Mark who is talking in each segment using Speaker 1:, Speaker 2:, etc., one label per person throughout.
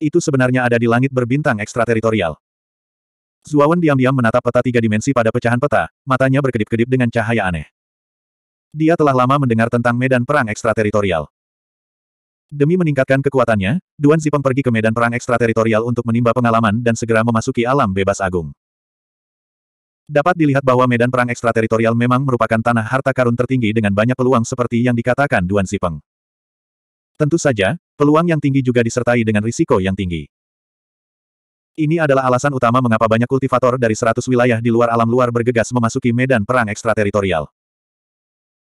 Speaker 1: Itu sebenarnya ada di langit berbintang ekstrateritorial. Zuawan diam-diam menatap peta tiga dimensi pada pecahan peta, matanya berkedip-kedip dengan cahaya aneh. Dia telah lama mendengar tentang medan perang ekstrateritorial. Demi meningkatkan kekuatannya, Duan Zipeng pergi ke medan perang ekstrateritorial untuk menimba pengalaman dan segera memasuki alam bebas agung. Dapat dilihat bahwa medan perang ekstrateritorial memang merupakan tanah harta karun tertinggi dengan banyak peluang seperti yang dikatakan Duan Zipeng. Tentu saja, peluang yang tinggi juga disertai dengan risiko yang tinggi. Ini adalah alasan utama mengapa banyak kultivator dari 100 wilayah di luar alam luar bergegas memasuki medan perang ekstrateritorial.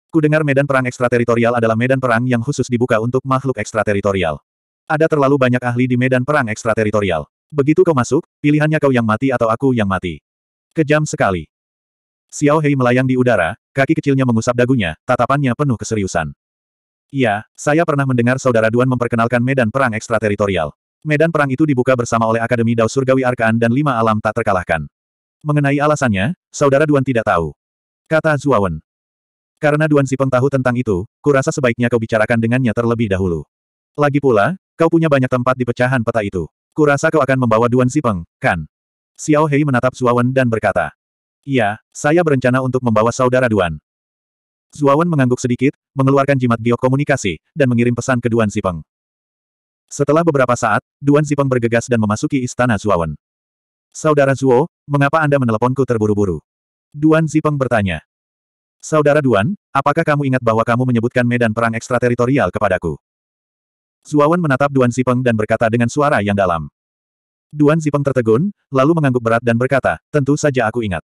Speaker 1: Kudengar medan perang ekstrateritorial adalah medan perang yang khusus dibuka untuk makhluk ekstrateritorial. Ada terlalu banyak ahli di medan perang ekstrateritorial. Begitu kau masuk, pilihannya kau yang mati atau aku yang mati. Kejam sekali. Xiao Hei melayang di udara, kaki kecilnya mengusap dagunya, tatapannya penuh keseriusan. Iya, saya pernah mendengar saudara Duan memperkenalkan medan perang ekstrateritorial. Medan perang itu dibuka bersama oleh Akademi Dao Surgawi Arkaan dan lima alam tak terkalahkan. Mengenai alasannya, saudara Duan tidak tahu. Kata Zuawan. Karena Duan Sipeng tahu tentang itu, kurasa sebaiknya kau bicarakan dengannya terlebih dahulu. Lagi pula, kau punya banyak tempat di pecahan peta itu. Kurasa kau akan membawa Duan Sipeng, kan? Xiao Hei menatap Zuawan dan berkata. Iya, saya berencana untuk membawa saudara Duan. Zuawan mengangguk sedikit, mengeluarkan jimat giok komunikasi, dan mengirim pesan ke Duan Zipeng. Setelah beberapa saat, Duan Zipeng bergegas dan memasuki istana Zuawan. Saudara Zuo, mengapa Anda meneleponku terburu-buru? Duan Zipeng bertanya. Saudara Duan, apakah kamu ingat bahwa kamu menyebutkan medan perang ekstrateritorial kepadaku? Zuawan menatap Duan Zipeng dan berkata dengan suara yang dalam. Duan Zipeng tertegun, lalu mengangguk berat dan berkata, tentu saja aku ingat.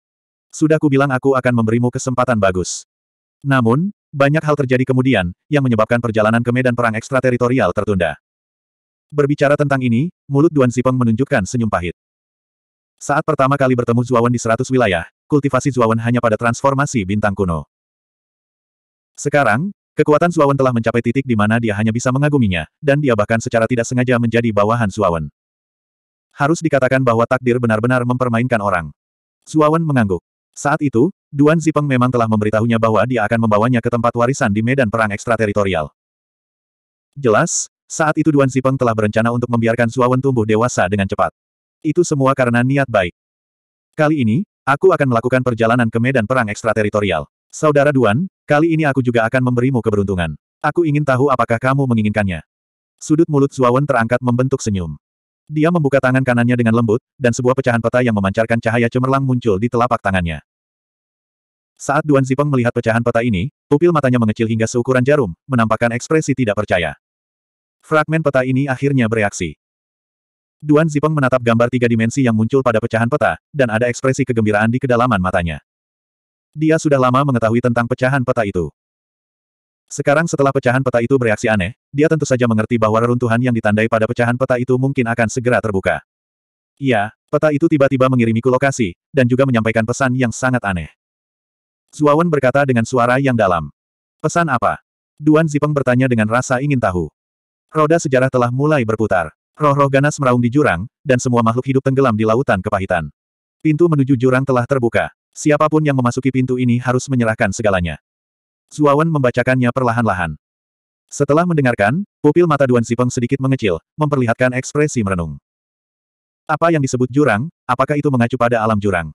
Speaker 1: Sudah kubilang aku akan memberimu kesempatan bagus. Namun, banyak hal terjadi kemudian, yang menyebabkan perjalanan ke medan perang ekstrateritorial tertunda. Berbicara tentang ini, mulut Duan Zipeng menunjukkan senyum pahit. Saat pertama kali bertemu Zuawan di Seratus wilayah, kultivasi Zuawan hanya pada transformasi bintang kuno. Sekarang, kekuatan Zuawan telah mencapai titik di mana dia hanya bisa mengaguminya, dan dia bahkan secara tidak sengaja menjadi bawahan Zuawan. Harus dikatakan bahwa takdir benar-benar mempermainkan orang. Zuawan mengangguk. Saat itu, Duan Zipeng memang telah memberitahunya bahwa dia akan membawanya ke tempat warisan di medan perang ekstrateritorial. Jelas, saat itu Duan Zipeng telah berencana untuk membiarkan Suawen tumbuh dewasa dengan cepat. Itu semua karena niat baik. Kali ini, aku akan melakukan perjalanan ke medan perang ekstrateritorial. Saudara Duan, kali ini aku juga akan memberimu keberuntungan. Aku ingin tahu apakah kamu menginginkannya. Sudut mulut Suawen terangkat membentuk senyum. Dia membuka tangan kanannya dengan lembut, dan sebuah pecahan peta yang memancarkan cahaya cemerlang muncul di telapak tangannya. Saat Duan Zipeng melihat pecahan peta ini, pupil matanya mengecil hingga seukuran jarum, menampakkan ekspresi tidak percaya. Fragmen peta ini akhirnya bereaksi. Duan Zipeng menatap gambar tiga dimensi yang muncul pada pecahan peta, dan ada ekspresi kegembiraan di kedalaman matanya. Dia sudah lama mengetahui tentang pecahan peta itu. Sekarang setelah pecahan peta itu bereaksi aneh, dia tentu saja mengerti bahwa reruntuhan yang ditandai pada pecahan peta itu mungkin akan segera terbuka. Iya, peta itu tiba-tiba mengirimiku lokasi, dan juga menyampaikan pesan yang sangat aneh. Zuawan berkata dengan suara yang dalam. Pesan apa? Duan Zipeng bertanya dengan rasa ingin tahu. Roda sejarah telah mulai berputar. Roh-roh ganas meraung di jurang, dan semua makhluk hidup tenggelam di lautan kepahitan. Pintu menuju jurang telah terbuka. Siapapun yang memasuki pintu ini harus menyerahkan segalanya. Suawan membacakannya perlahan-lahan. Setelah mendengarkan, pupil mata Duan Sipeng sedikit mengecil, memperlihatkan ekspresi merenung. Apa yang disebut jurang, apakah itu mengacu pada alam jurang?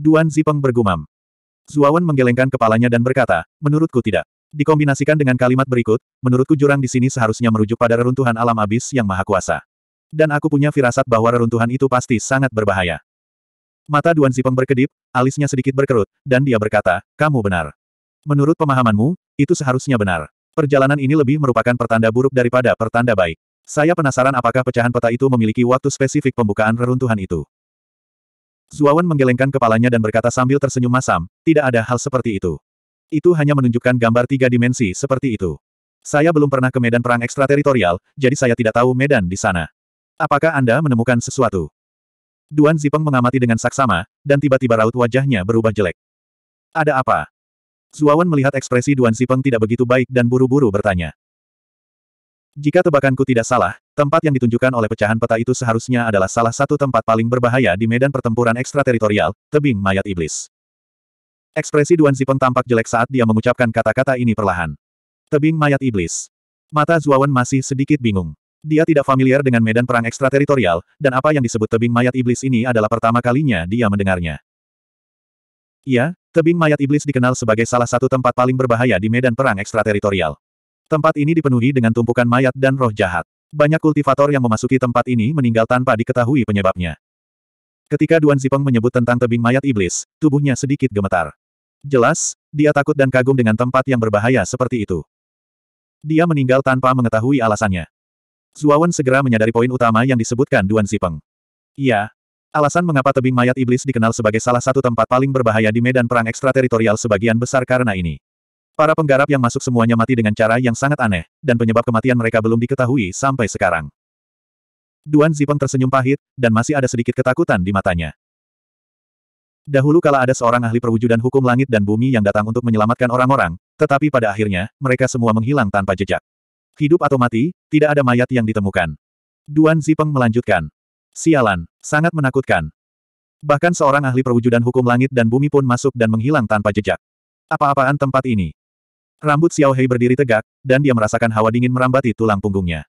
Speaker 1: Duan Zipeng bergumam. Zuawan menggelengkan kepalanya dan berkata, menurutku tidak. Dikombinasikan dengan kalimat berikut, menurutku jurang di sini seharusnya merujuk pada reruntuhan alam abis yang maha kuasa. Dan aku punya firasat bahwa reruntuhan itu pasti sangat berbahaya. Mata Duan Zipeng berkedip, alisnya sedikit berkerut, dan dia berkata, kamu benar. Menurut pemahamanmu, itu seharusnya benar. Perjalanan ini lebih merupakan pertanda buruk daripada pertanda baik. Saya penasaran apakah pecahan peta itu memiliki waktu spesifik pembukaan reruntuhan itu. Zuawan menggelengkan kepalanya dan berkata sambil tersenyum masam, tidak ada hal seperti itu. Itu hanya menunjukkan gambar tiga dimensi seperti itu. Saya belum pernah ke medan perang ekstrateritorial, jadi saya tidak tahu medan di sana. Apakah Anda menemukan sesuatu? Duan Zipeng mengamati dengan saksama, dan tiba-tiba raut wajahnya berubah jelek. Ada apa? Zuawan melihat ekspresi Duan Sipeng tidak begitu baik dan buru-buru bertanya. Jika tebakanku tidak salah, tempat yang ditunjukkan oleh pecahan peta itu seharusnya adalah salah satu tempat paling berbahaya di medan pertempuran ekstrateritorial, tebing mayat iblis. Ekspresi Duan Sipeng tampak jelek saat dia mengucapkan kata-kata ini perlahan. Tebing mayat iblis. Mata Zuawan masih sedikit bingung. Dia tidak familiar dengan medan perang ekstrateritorial, dan apa yang disebut tebing mayat iblis ini adalah pertama kalinya dia mendengarnya. Iya, Tebing mayat iblis dikenal sebagai salah satu tempat paling berbahaya di medan perang ekstrateritorial. Tempat ini dipenuhi dengan tumpukan mayat dan roh jahat. Banyak kultivator yang memasuki tempat ini meninggal tanpa diketahui penyebabnya. Ketika Duan Zipeng menyebut tentang tebing mayat iblis, tubuhnya sedikit gemetar. Jelas, dia takut dan kagum dengan tempat yang berbahaya seperti itu. Dia meninggal tanpa mengetahui alasannya. Zuawan segera menyadari poin utama yang disebutkan Duan Zipeng. Iya, Alasan mengapa tebing mayat iblis dikenal sebagai salah satu tempat paling berbahaya di medan perang ekstrateritorial sebagian besar karena ini. Para penggarap yang masuk semuanya mati dengan cara yang sangat aneh, dan penyebab kematian mereka belum diketahui sampai sekarang. Duan Zipeng tersenyum pahit, dan masih ada sedikit ketakutan di matanya. Dahulu kala ada seorang ahli perwujudan hukum langit dan bumi yang datang untuk menyelamatkan orang-orang, tetapi pada akhirnya, mereka semua menghilang tanpa jejak. Hidup atau mati, tidak ada mayat yang ditemukan. Duan Zipeng melanjutkan. Sialan, sangat menakutkan. Bahkan seorang ahli perwujudan hukum langit dan bumi pun masuk dan menghilang tanpa jejak. Apa-apaan tempat ini? Rambut Xiao Hei berdiri tegak, dan dia merasakan hawa dingin merambati tulang punggungnya.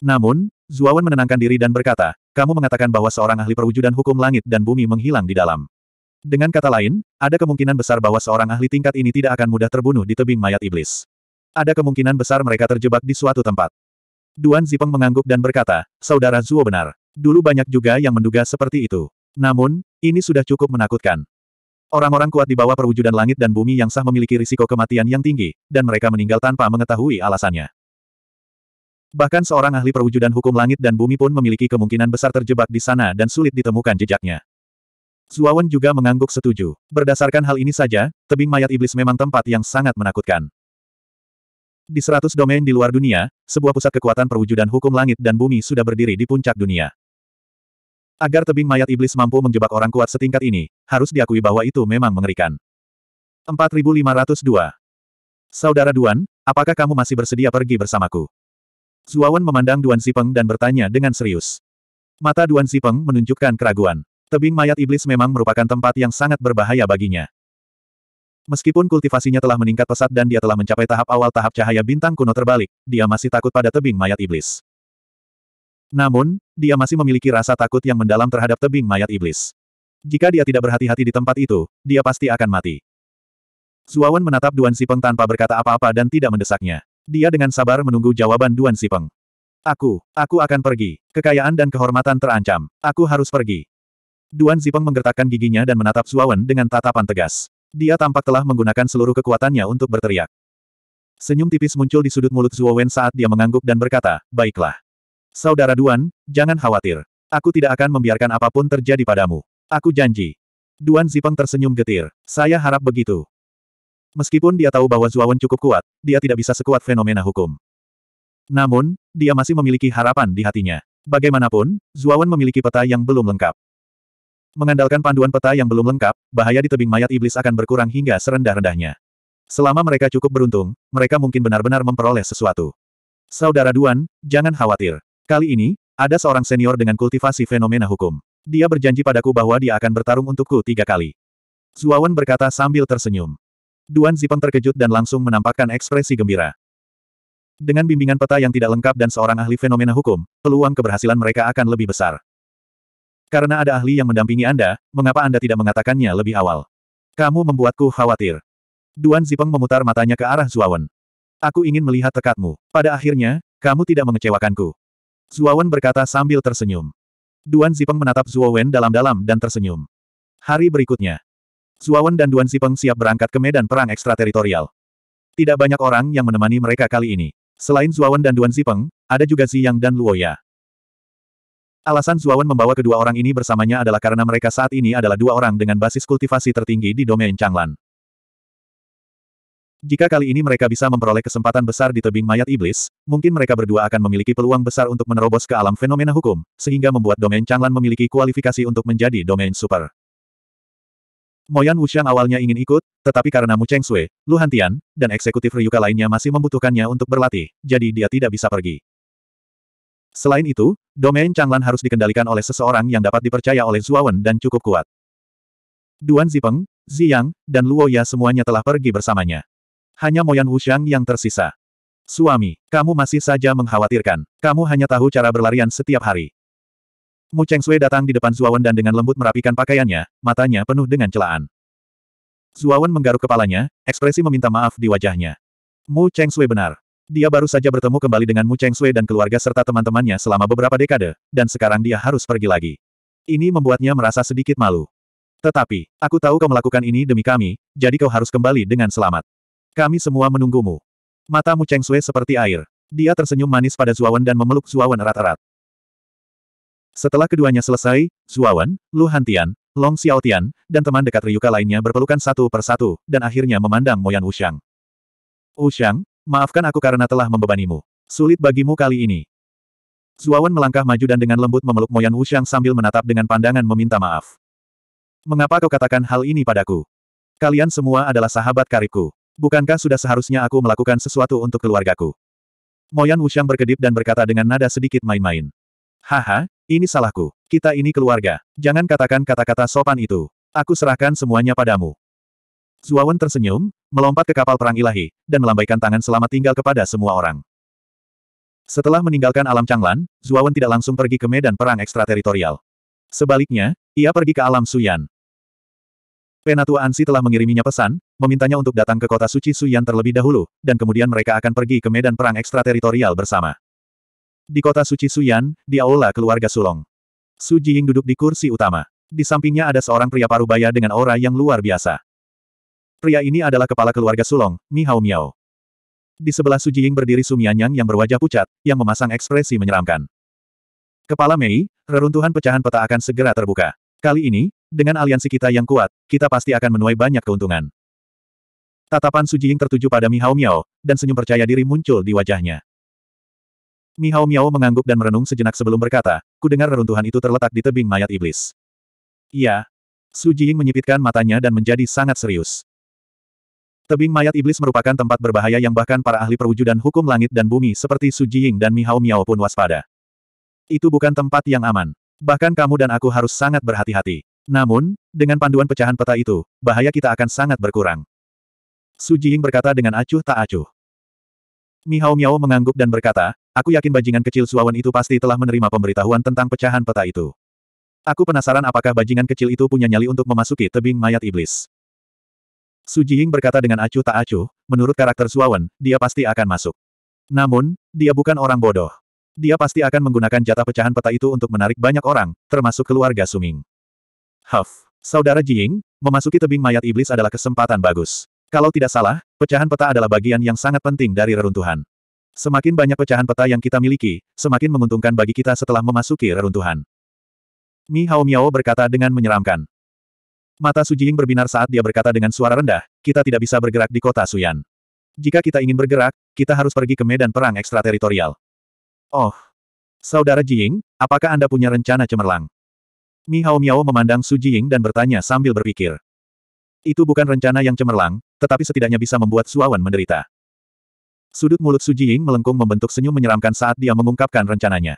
Speaker 1: Namun, Zuawan menenangkan diri dan berkata, kamu mengatakan bahwa seorang ahli perwujudan hukum langit dan bumi menghilang di dalam. Dengan kata lain, ada kemungkinan besar bahwa seorang ahli tingkat ini tidak akan mudah terbunuh di tebing mayat iblis. Ada kemungkinan besar mereka terjebak di suatu tempat. Duan Zipeng mengangguk dan berkata, Saudara Zuo benar. Dulu banyak juga yang menduga seperti itu. Namun, ini sudah cukup menakutkan. Orang-orang kuat di bawah perwujudan langit dan bumi yang sah memiliki risiko kematian yang tinggi, dan mereka meninggal tanpa mengetahui alasannya. Bahkan seorang ahli perwujudan hukum langit dan bumi pun memiliki kemungkinan besar terjebak di sana dan sulit ditemukan jejaknya. Zuawan juga mengangguk setuju. Berdasarkan hal ini saja, tebing mayat iblis memang tempat yang sangat menakutkan. Di seratus domain di luar dunia, sebuah pusat kekuatan perwujudan hukum langit dan bumi sudah berdiri di puncak dunia. Agar tebing mayat iblis mampu menjebak orang kuat setingkat ini, harus diakui bahwa itu memang mengerikan. 4502. Saudara Duan, apakah kamu masih bersedia pergi bersamaku? Zuawan memandang Duan Sipeng dan bertanya dengan serius. Mata Duan Sipeng menunjukkan keraguan. Tebing mayat iblis memang merupakan tempat yang sangat berbahaya baginya. Meskipun kultivasinya telah meningkat pesat dan dia telah mencapai tahap awal tahap cahaya bintang kuno terbalik, dia masih takut pada tebing mayat iblis. Namun, dia masih memiliki rasa takut yang mendalam terhadap tebing mayat iblis. Jika dia tidak berhati-hati di tempat itu, dia pasti akan mati. Zuawan menatap Duan Sipeng tanpa berkata apa-apa dan tidak mendesaknya. Dia dengan sabar menunggu jawaban Duan Sipeng. Aku, aku akan pergi. Kekayaan dan kehormatan terancam. Aku harus pergi. Duan Zipeng menggertakkan giginya dan menatap Zuawan dengan tatapan tegas. Dia tampak telah menggunakan seluruh kekuatannya untuk berteriak. Senyum tipis muncul di sudut mulut Zhuo saat dia mengangguk dan berkata, Baiklah. Saudara Duan, jangan khawatir. Aku tidak akan membiarkan apapun terjadi padamu. Aku janji. Duan Zipeng tersenyum getir. Saya harap begitu. Meskipun dia tahu bahwa Zuawan cukup kuat, dia tidak bisa sekuat fenomena hukum. Namun, dia masih memiliki harapan di hatinya. Bagaimanapun, Zuawan memiliki peta yang belum lengkap. Mengandalkan panduan peta yang belum lengkap, bahaya di tebing mayat iblis akan berkurang hingga serendah-rendahnya. Selama mereka cukup beruntung, mereka mungkin benar-benar memperoleh sesuatu. Saudara Duan, jangan khawatir. Kali ini, ada seorang senior dengan kultivasi fenomena hukum. Dia berjanji padaku bahwa dia akan bertarung untukku tiga kali. Zuawan berkata sambil tersenyum. Duan Zipeng terkejut dan langsung menampakkan ekspresi gembira. Dengan bimbingan peta yang tidak lengkap dan seorang ahli fenomena hukum, peluang keberhasilan mereka akan lebih besar. Karena ada ahli yang mendampingi Anda, mengapa Anda tidak mengatakannya lebih awal? Kamu membuatku khawatir. Duan Zipeng memutar matanya ke arah Zuawan. Aku ingin melihat tekadmu. Pada akhirnya, kamu tidak mengecewakanku. Zuawan berkata sambil tersenyum. Duan Zipeng menatap Zuawan dalam-dalam dan tersenyum. Hari berikutnya, Zuawan dan Duan Zipeng siap berangkat ke medan perang ekstrateritorial. Tidak banyak orang yang menemani mereka kali ini. Selain Zuawan dan Duan Zipeng, ada juga Ziyang dan Luoya. Alasan Zuawan membawa kedua orang ini bersamanya adalah karena mereka saat ini adalah dua orang dengan basis kultivasi tertinggi di domain Changlan. Jika kali ini mereka bisa memperoleh kesempatan besar di tebing mayat iblis, mungkin mereka berdua akan memiliki peluang besar untuk menerobos ke alam fenomena hukum, sehingga membuat domain Changlan memiliki kualifikasi untuk menjadi domain super. Moyan Wuxiang awalnya ingin ikut, tetapi karena Mu Cheng Sui, Lu Hantian, dan eksekutif Ryuka lainnya masih membutuhkannya untuk berlatih, jadi dia tidak bisa pergi. Selain itu, domain Changlan harus dikendalikan oleh seseorang yang dapat dipercaya oleh Zuawan dan cukup kuat. Duan Zipeng, Ziyang, dan Luoya semuanya telah pergi bersamanya. Hanya Moyan Wuxiang yang tersisa. Suami, kamu masih saja mengkhawatirkan. Kamu hanya tahu cara berlarian setiap hari. Mu Cheng Sui datang di depan Zuawan dan dengan lembut merapikan pakaiannya, matanya penuh dengan celaan. Zuawan menggaruk kepalanya, ekspresi meminta maaf di wajahnya. Mu Cheng Sui benar. Dia baru saja bertemu kembali dengan Mu Cheng Sui dan keluarga serta teman-temannya selama beberapa dekade, dan sekarang dia harus pergi lagi. Ini membuatnya merasa sedikit malu. Tetapi, aku tahu kau melakukan ini demi kami, jadi kau harus kembali dengan selamat. Kami semua menunggumu. Mata Mu Cheng Sui seperti air. Dia tersenyum manis pada Zuawan dan memeluk Zuawan erat-erat. Setelah keduanya selesai, Zuawan, Lu Hantian, Long Xiaotian, dan teman dekat Ryuka lainnya berpelukan satu persatu, dan akhirnya memandang Moyan Wuxiang. Wuxiang, Maafkan aku karena telah membebanimu. Sulit bagimu kali ini. Zuawan melangkah maju dan dengan lembut memeluk Moyan Wushang sambil menatap dengan pandangan meminta maaf. Mengapa kau katakan hal ini padaku? Kalian semua adalah sahabat karibku. Bukankah sudah seharusnya aku melakukan sesuatu untuk keluargaku? Moyan Wushang berkedip dan berkata dengan nada sedikit main-main. Haha, ini salahku. Kita ini keluarga. Jangan katakan kata-kata sopan itu. Aku serahkan semuanya padamu. Zuawan tersenyum, melompat ke kapal perang ilahi, dan melambaikan tangan selamat tinggal kepada semua orang. Setelah meninggalkan alam Changlan, Zuawan tidak langsung pergi ke medan perang ekstrateritorial. Sebaliknya, ia pergi ke alam Suyan. Penatua Ansi telah mengiriminya pesan, memintanya untuk datang ke kota suci Suyan terlebih dahulu, dan kemudian mereka akan pergi ke medan perang ekstrateritorial bersama. Di kota suci Suyan, di aula keluarga Sulong. Su Jiying duduk di kursi utama. Di sampingnya ada seorang pria parubaya dengan aura yang luar biasa. Pria ini adalah kepala keluarga Sulong, Mi Hao Miao. Di sebelah Su Ying berdiri Sumianyang yang berwajah pucat, yang memasang ekspresi menyeramkan. Kepala Mei, reruntuhan pecahan peta akan segera terbuka. Kali ini, dengan aliansi kita yang kuat, kita pasti akan menuai banyak keuntungan. Tatapan Su Ying tertuju pada Mi Hao Miao, dan senyum percaya diri muncul di wajahnya. Mi Hao Miao mengangguk dan merenung sejenak sebelum berkata, ku dengar reruntuhan itu terletak di tebing mayat iblis. Iya. Su Ying menyipitkan matanya dan menjadi sangat serius. Tebing mayat iblis merupakan tempat berbahaya yang bahkan para ahli perwujudan hukum langit dan bumi seperti Su Jiying dan Mihao Miao pun waspada. Itu bukan tempat yang aman. Bahkan kamu dan aku harus sangat berhati-hati. Namun, dengan panduan pecahan peta itu, bahaya kita akan sangat berkurang. Su Jiying berkata dengan acuh tak acuh. Mihao Miao mengangguk dan berkata, aku yakin bajingan kecil Suawan itu pasti telah menerima pemberitahuan tentang pecahan peta itu. Aku penasaran apakah bajingan kecil itu punya nyali untuk memasuki tebing mayat iblis. Su Jiying berkata dengan acuh tak acuh, menurut karakter Suawen, dia pasti akan masuk. Namun, dia bukan orang bodoh. Dia pasti akan menggunakan jatah pecahan peta itu untuk menarik banyak orang, termasuk keluarga Suming. Huff, saudara Jiying, memasuki tebing mayat iblis adalah kesempatan bagus. Kalau tidak salah, pecahan peta adalah bagian yang sangat penting dari reruntuhan. Semakin banyak pecahan peta yang kita miliki, semakin menguntungkan bagi kita setelah memasuki reruntuhan. Mi Hao Miao berkata dengan menyeramkan. Mata Su Jiying berbinar saat dia berkata dengan suara rendah, kita tidak bisa bergerak di kota Suyan. Jika kita ingin bergerak, kita harus pergi ke medan perang ekstrateritorial. Oh. Saudara Jing, apakah Anda punya rencana cemerlang? Mi Hao Miao memandang Su Jing dan bertanya sambil berpikir. Itu bukan rencana yang cemerlang, tetapi setidaknya bisa membuat Suawan menderita. Sudut mulut Su Jing melengkung membentuk senyum menyeramkan saat dia mengungkapkan rencananya.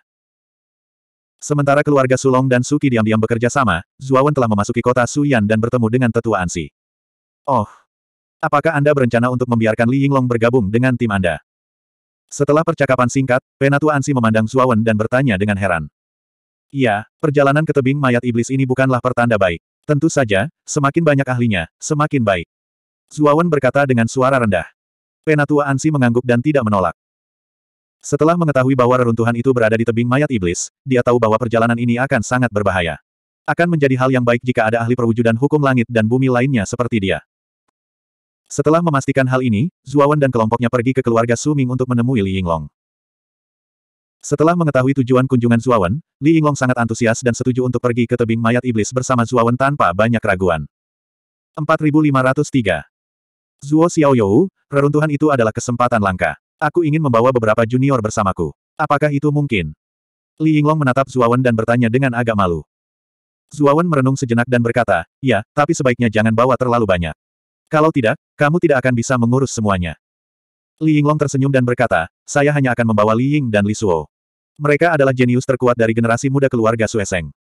Speaker 1: Sementara keluarga Sulong dan Suki diam-diam bekerja sama, Zuawan telah memasuki kota Suyan dan bertemu dengan tetua Ansi. Oh! Apakah Anda berencana untuk membiarkan Li Yinglong bergabung dengan tim Anda? Setelah percakapan singkat, Penatua Ansi memandang Zuawan dan bertanya dengan heran. Iya, perjalanan ke tebing mayat iblis ini bukanlah pertanda baik. Tentu saja, semakin banyak ahlinya, semakin baik. Zuawan berkata dengan suara rendah. Penatua Ansi mengangguk dan tidak menolak. Setelah mengetahui bahwa reruntuhan itu berada di tebing mayat iblis, dia tahu bahwa perjalanan ini akan sangat berbahaya. Akan menjadi hal yang baik jika ada ahli perwujudan hukum langit dan bumi lainnya seperti dia. Setelah memastikan hal ini, Zuawan dan kelompoknya pergi ke keluarga Su Ming untuk menemui Li Yinglong. Setelah mengetahui tujuan kunjungan Zuawan, Li Yinglong sangat antusias dan setuju untuk pergi ke tebing mayat iblis bersama Zuawan tanpa banyak keraguan. 4503 Zuo Xiaoyou, reruntuhan itu adalah kesempatan langka. Aku ingin membawa beberapa junior bersamaku. Apakah itu mungkin? Li Yinglong menatap Zuawan dan bertanya dengan agak malu. Zuawan merenung sejenak dan berkata, ya, tapi sebaiknya jangan bawa terlalu banyak. Kalau tidak, kamu tidak akan bisa mengurus semuanya. Li Yinglong tersenyum dan berkata, saya hanya akan membawa Li Ying dan Li Suo. Mereka adalah jenius terkuat dari generasi muda keluarga Sueseng.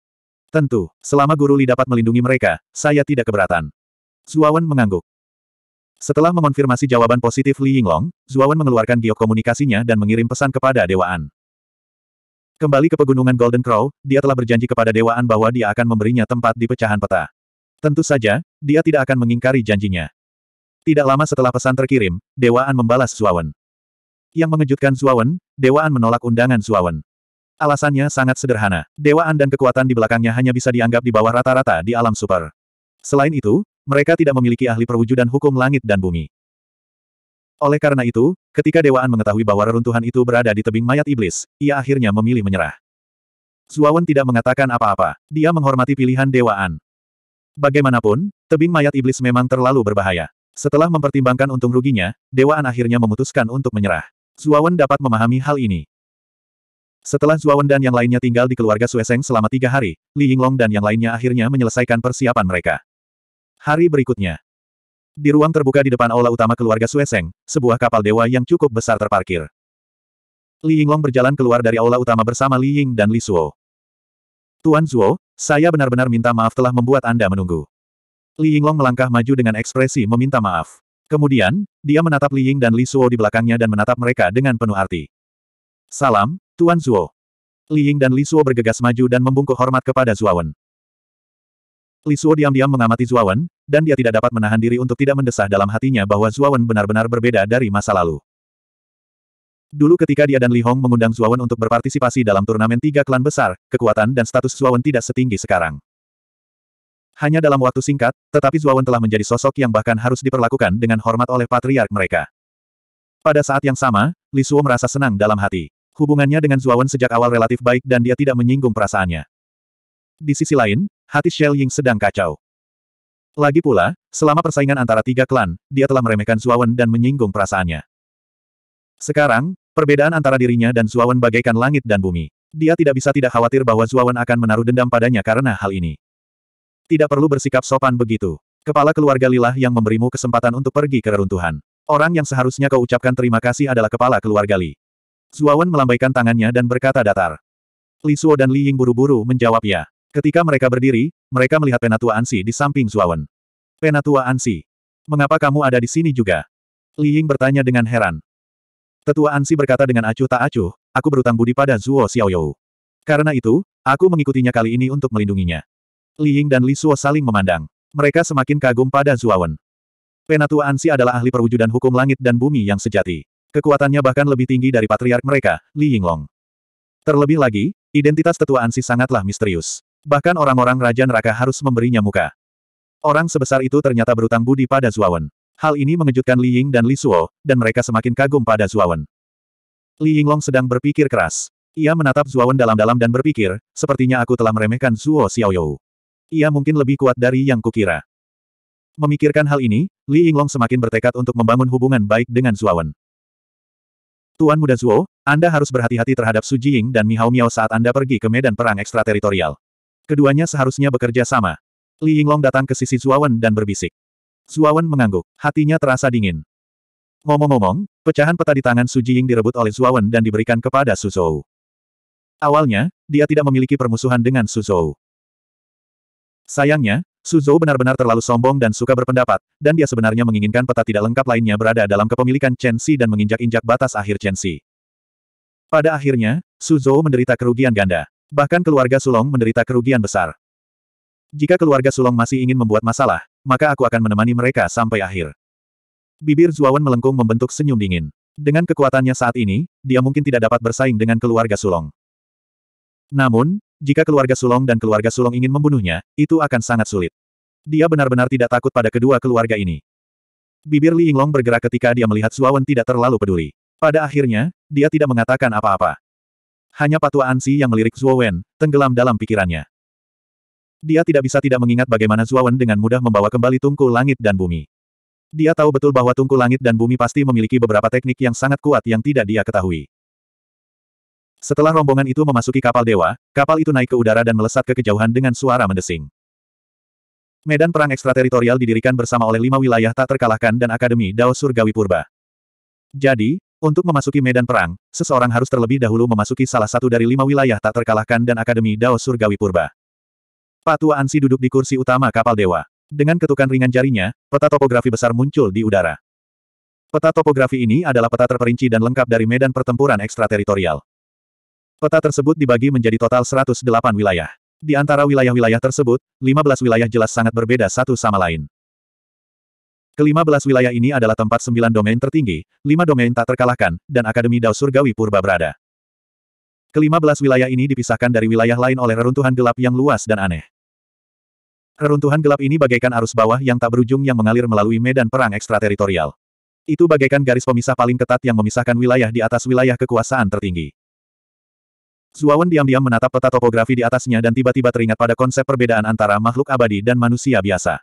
Speaker 1: Tentu, selama Guru Li dapat melindungi mereka, saya tidak keberatan. Zuawan mengangguk. Setelah mengonfirmasi jawaban positif Li Yinglong, Zuawan mengeluarkan giok komunikasinya dan mengirim pesan kepada Dewaan. Kembali ke pegunungan Golden Crow, dia telah berjanji kepada Dewaan bahwa dia akan memberinya tempat di pecahan peta. Tentu saja, dia tidak akan mengingkari janjinya. Tidak lama setelah pesan terkirim, Dewaan membalas Zuawan. Yang mengejutkan Zuawan, Dewaan menolak undangan Zuawan. Alasannya sangat sederhana. Dewaan dan kekuatan di belakangnya hanya bisa dianggap di bawah rata-rata di alam super. Selain itu, mereka tidak memiliki ahli perwujudan hukum langit dan bumi. Oleh karena itu, ketika Dewaan mengetahui bahwa reruntuhan itu berada di tebing mayat iblis, ia akhirnya memilih menyerah. Zuawan tidak mengatakan apa-apa. Dia menghormati pilihan Dewaan. Bagaimanapun, tebing mayat iblis memang terlalu berbahaya. Setelah mempertimbangkan untung ruginya, Dewaan akhirnya memutuskan untuk menyerah. Zuawan dapat memahami hal ini. Setelah Zuawan dan yang lainnya tinggal di keluarga Sueseng selama tiga hari, Li Yinglong dan yang lainnya akhirnya menyelesaikan persiapan mereka. Hari berikutnya. Di ruang terbuka di depan aula utama keluarga Sueseng, sebuah kapal dewa yang cukup besar terparkir. Li Yinglong berjalan keluar dari aula utama bersama Li Ying dan Li Suo. Tuan Zuo, saya benar-benar minta maaf telah membuat Anda menunggu. Li Yinglong melangkah maju dengan ekspresi meminta maaf. Kemudian, dia menatap Li Ying dan Li Suo di belakangnya dan menatap mereka dengan penuh arti. Salam, Tuan Zuo. Li Ying dan Li Suo bergegas maju dan membungkuk hormat kepada Zuawan. Li Suo diam-diam mengamati Zuawan, dan dia tidak dapat menahan diri untuk tidak mendesah dalam hatinya bahwa Zuawan benar-benar berbeda dari masa lalu. Dulu ketika dia dan Li Hong mengundang Zuawan untuk berpartisipasi dalam turnamen tiga klan besar, kekuatan dan status Zuawan tidak setinggi sekarang. Hanya dalam waktu singkat, tetapi Zuawan telah menjadi sosok yang bahkan harus diperlakukan dengan hormat oleh patriark mereka. Pada saat yang sama, Li Suo merasa senang dalam hati. Hubungannya dengan Zuawan sejak awal relatif baik dan dia tidak menyinggung perasaannya. Di sisi lain, hati Shell Ying sedang kacau. Lagi pula, selama persaingan antara tiga klan, dia telah meremehkan Zuawan dan menyinggung perasaannya. Sekarang, perbedaan antara dirinya dan Zuawan bagaikan langit dan bumi. Dia tidak bisa tidak khawatir bahwa Zuawan akan menaruh dendam padanya karena hal ini. Tidak perlu bersikap sopan begitu. Kepala keluarga Lilah yang memberimu kesempatan untuk pergi ke reruntuhan. Orang yang seharusnya kau ucapkan terima kasih adalah kepala keluarga Li. Zuawan melambaikan tangannya dan berkata datar. Li Suo dan Li Ying buru-buru menjawab ya. Ketika mereka berdiri, mereka melihat Penatua Ansi di samping Zuawan. Penatua Ansi, mengapa kamu ada di sini juga? Li Ying bertanya dengan heran. Tetua Ansi berkata dengan acuh tak acuh, aku berutang budi pada Zuo Xiaoyou. Karena itu, aku mengikutinya kali ini untuk melindunginya. Li Ying dan Li Suo saling memandang. Mereka semakin kagum pada Zuawan. Penatua Ansi adalah ahli perwujudan hukum langit dan bumi yang sejati. Kekuatannya bahkan lebih tinggi dari patriark mereka, Li Yinglong. Terlebih lagi, identitas tetua Ansi sangatlah misterius. Bahkan orang-orang Raja Neraka harus memberinya muka. Orang sebesar itu ternyata berutang budi pada Zuawan. Hal ini mengejutkan Li Ying dan Li Suo, dan mereka semakin kagum pada Zuawan. Li Yinglong sedang berpikir keras. Ia menatap Zuawan dalam-dalam dan berpikir, sepertinya aku telah meremehkan Zuo Xiaoyou. Ia mungkin lebih kuat dari yang kukira. Memikirkan hal ini, Li Yinglong semakin bertekad untuk membangun hubungan baik dengan Zuawan. Tuan Muda Zuo, Anda harus berhati-hati terhadap Su Jing dan Mihao Miao saat Anda pergi ke medan perang ekstrateritorial. Keduanya seharusnya bekerja sama. Li Yinglong datang ke sisi Zuawan dan berbisik. Zuawan mengangguk, hatinya terasa dingin. Ngomong-ngomong, pecahan peta di tangan Su Jiying direbut oleh Zuawan dan diberikan kepada Su Zhou. Awalnya, dia tidak memiliki permusuhan dengan Su Zhou. Sayangnya, Su Zhou benar-benar terlalu sombong dan suka berpendapat, dan dia sebenarnya menginginkan peta tidak lengkap lainnya berada dalam kepemilikan Chen Xi dan menginjak-injak batas akhir Chen Xi. Pada akhirnya, Su Zhou menderita kerugian ganda. Bahkan keluarga Sulong menderita kerugian besar. Jika keluarga Sulong masih ingin membuat masalah, maka aku akan menemani mereka sampai akhir. Bibir Zuawan melengkung membentuk senyum dingin. Dengan kekuatannya saat ini, dia mungkin tidak dapat bersaing dengan keluarga Sulong. Namun, jika keluarga Sulong dan keluarga Sulong ingin membunuhnya, itu akan sangat sulit. Dia benar-benar tidak takut pada kedua keluarga ini. Bibir Li Yinglong bergerak ketika dia melihat Zuawan tidak terlalu peduli. Pada akhirnya, dia tidak mengatakan apa-apa. Hanya patua Ansi yang melirik Wen, tenggelam dalam pikirannya. Dia tidak bisa tidak mengingat bagaimana Wen dengan mudah membawa kembali tungku langit dan bumi. Dia tahu betul bahwa tungku langit dan bumi pasti memiliki beberapa teknik yang sangat kuat yang tidak dia ketahui. Setelah rombongan itu memasuki kapal dewa, kapal itu naik ke udara dan melesat ke kejauhan dengan suara mendesing. Medan perang ekstrateritorial didirikan bersama oleh lima wilayah tak terkalahkan dan Akademi Dao Surgawi Purba. Jadi, untuk memasuki medan perang, seseorang harus terlebih dahulu memasuki salah satu dari lima wilayah tak terkalahkan dan Akademi Dao Surgawi Purba. Patua Ansi duduk di kursi utama kapal dewa. Dengan ketukan ringan jarinya, peta topografi besar muncul di udara. Peta topografi ini adalah peta terperinci dan lengkap dari medan pertempuran ekstrateritorial. Peta tersebut dibagi menjadi total 108 wilayah. Di antara wilayah-wilayah tersebut, 15 wilayah jelas sangat berbeda satu sama lain. Kelima belas wilayah ini adalah tempat sembilan domain tertinggi, lima domain tak terkalahkan, dan Akademi Dao Surgawi Purba berada. Kelima belas wilayah ini dipisahkan dari wilayah lain oleh reruntuhan gelap yang luas dan aneh. Reruntuhan gelap ini bagaikan arus bawah yang tak berujung yang mengalir melalui medan perang ekstrateritorial. Itu bagaikan garis pemisah paling ketat yang memisahkan wilayah di atas wilayah kekuasaan tertinggi. Zuawan diam-diam menatap peta topografi di atasnya dan tiba-tiba teringat pada konsep perbedaan antara makhluk abadi dan manusia biasa.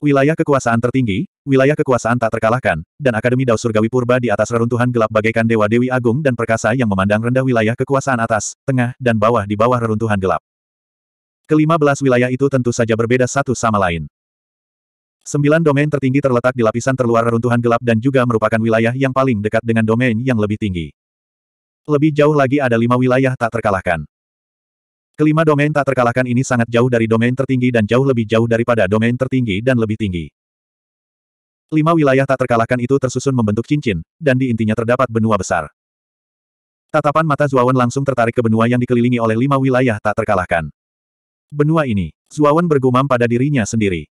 Speaker 1: Wilayah kekuasaan tertinggi, wilayah kekuasaan tak terkalahkan, dan Akademi Dao Surgawi Purba di atas reruntuhan gelap bagaikan Dewa Dewi Agung dan Perkasa yang memandang rendah wilayah kekuasaan atas, tengah, dan bawah di bawah reruntuhan gelap. Kelima belas wilayah itu tentu saja berbeda satu sama lain. Sembilan domain tertinggi terletak di lapisan terluar reruntuhan gelap dan juga merupakan wilayah yang paling dekat dengan domain yang lebih tinggi. Lebih jauh lagi ada lima wilayah tak terkalahkan. Kelima domain tak terkalahkan ini sangat jauh dari domain tertinggi dan jauh lebih jauh daripada domain tertinggi dan lebih tinggi. Lima wilayah tak terkalahkan itu tersusun membentuk cincin, dan di intinya terdapat benua besar. Tatapan mata Zuawan langsung tertarik ke benua yang dikelilingi oleh lima wilayah tak terkalahkan. Benua ini, Zuawan bergumam pada dirinya sendiri.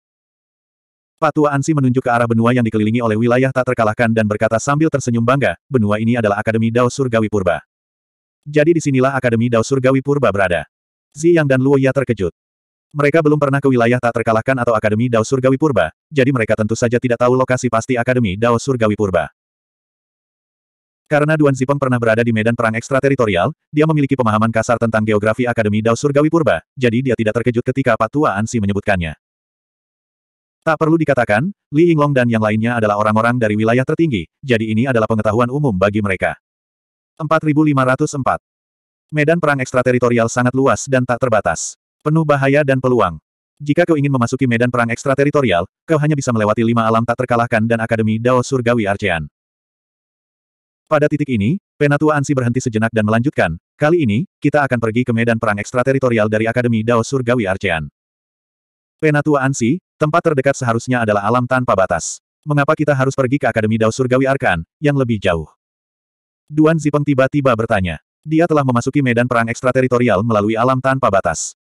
Speaker 1: Patua Ansi menunjuk ke arah benua yang dikelilingi oleh wilayah tak terkalahkan dan berkata sambil tersenyum bangga, benua ini adalah Akademi Dao Surgawi Purba. Jadi disinilah Akademi Dao Surgawi Purba berada. Ziyang dan Luo Ya terkejut. Mereka belum pernah ke wilayah tak terkalahkan atau Akademi Dao Surgawi Purba, jadi mereka tentu saja tidak tahu lokasi pasti Akademi Dao Surgawi Purba. Karena Duan Zipeng pernah berada di medan perang ekstrateritorial, dia memiliki pemahaman kasar tentang geografi Akademi Dao Surgawi Purba, jadi dia tidak terkejut ketika Patua Ansi menyebutkannya. Tak perlu dikatakan, Li Yinglong dan yang lainnya adalah orang-orang dari wilayah tertinggi, jadi ini adalah pengetahuan umum bagi mereka. 4504 Medan perang ekstrateritorial sangat luas dan tak terbatas. Penuh bahaya dan peluang. Jika kau ingin memasuki medan perang ekstrateritorial, kau hanya bisa melewati lima alam tak terkalahkan dan Akademi Dao Surgawi Arcean. Pada titik ini, Penatua Ansi berhenti sejenak dan melanjutkan, kali ini, kita akan pergi ke medan perang ekstrateritorial dari Akademi Dao Surgawi Arcean. Penatua Ansi, tempat terdekat seharusnya adalah alam tanpa batas. Mengapa kita harus pergi ke Akademi Dao Surgawi Arkan, yang lebih jauh? Duan Zipeng tiba-tiba bertanya. Dia telah memasuki medan perang ekstrateritorial melalui alam tanpa batas.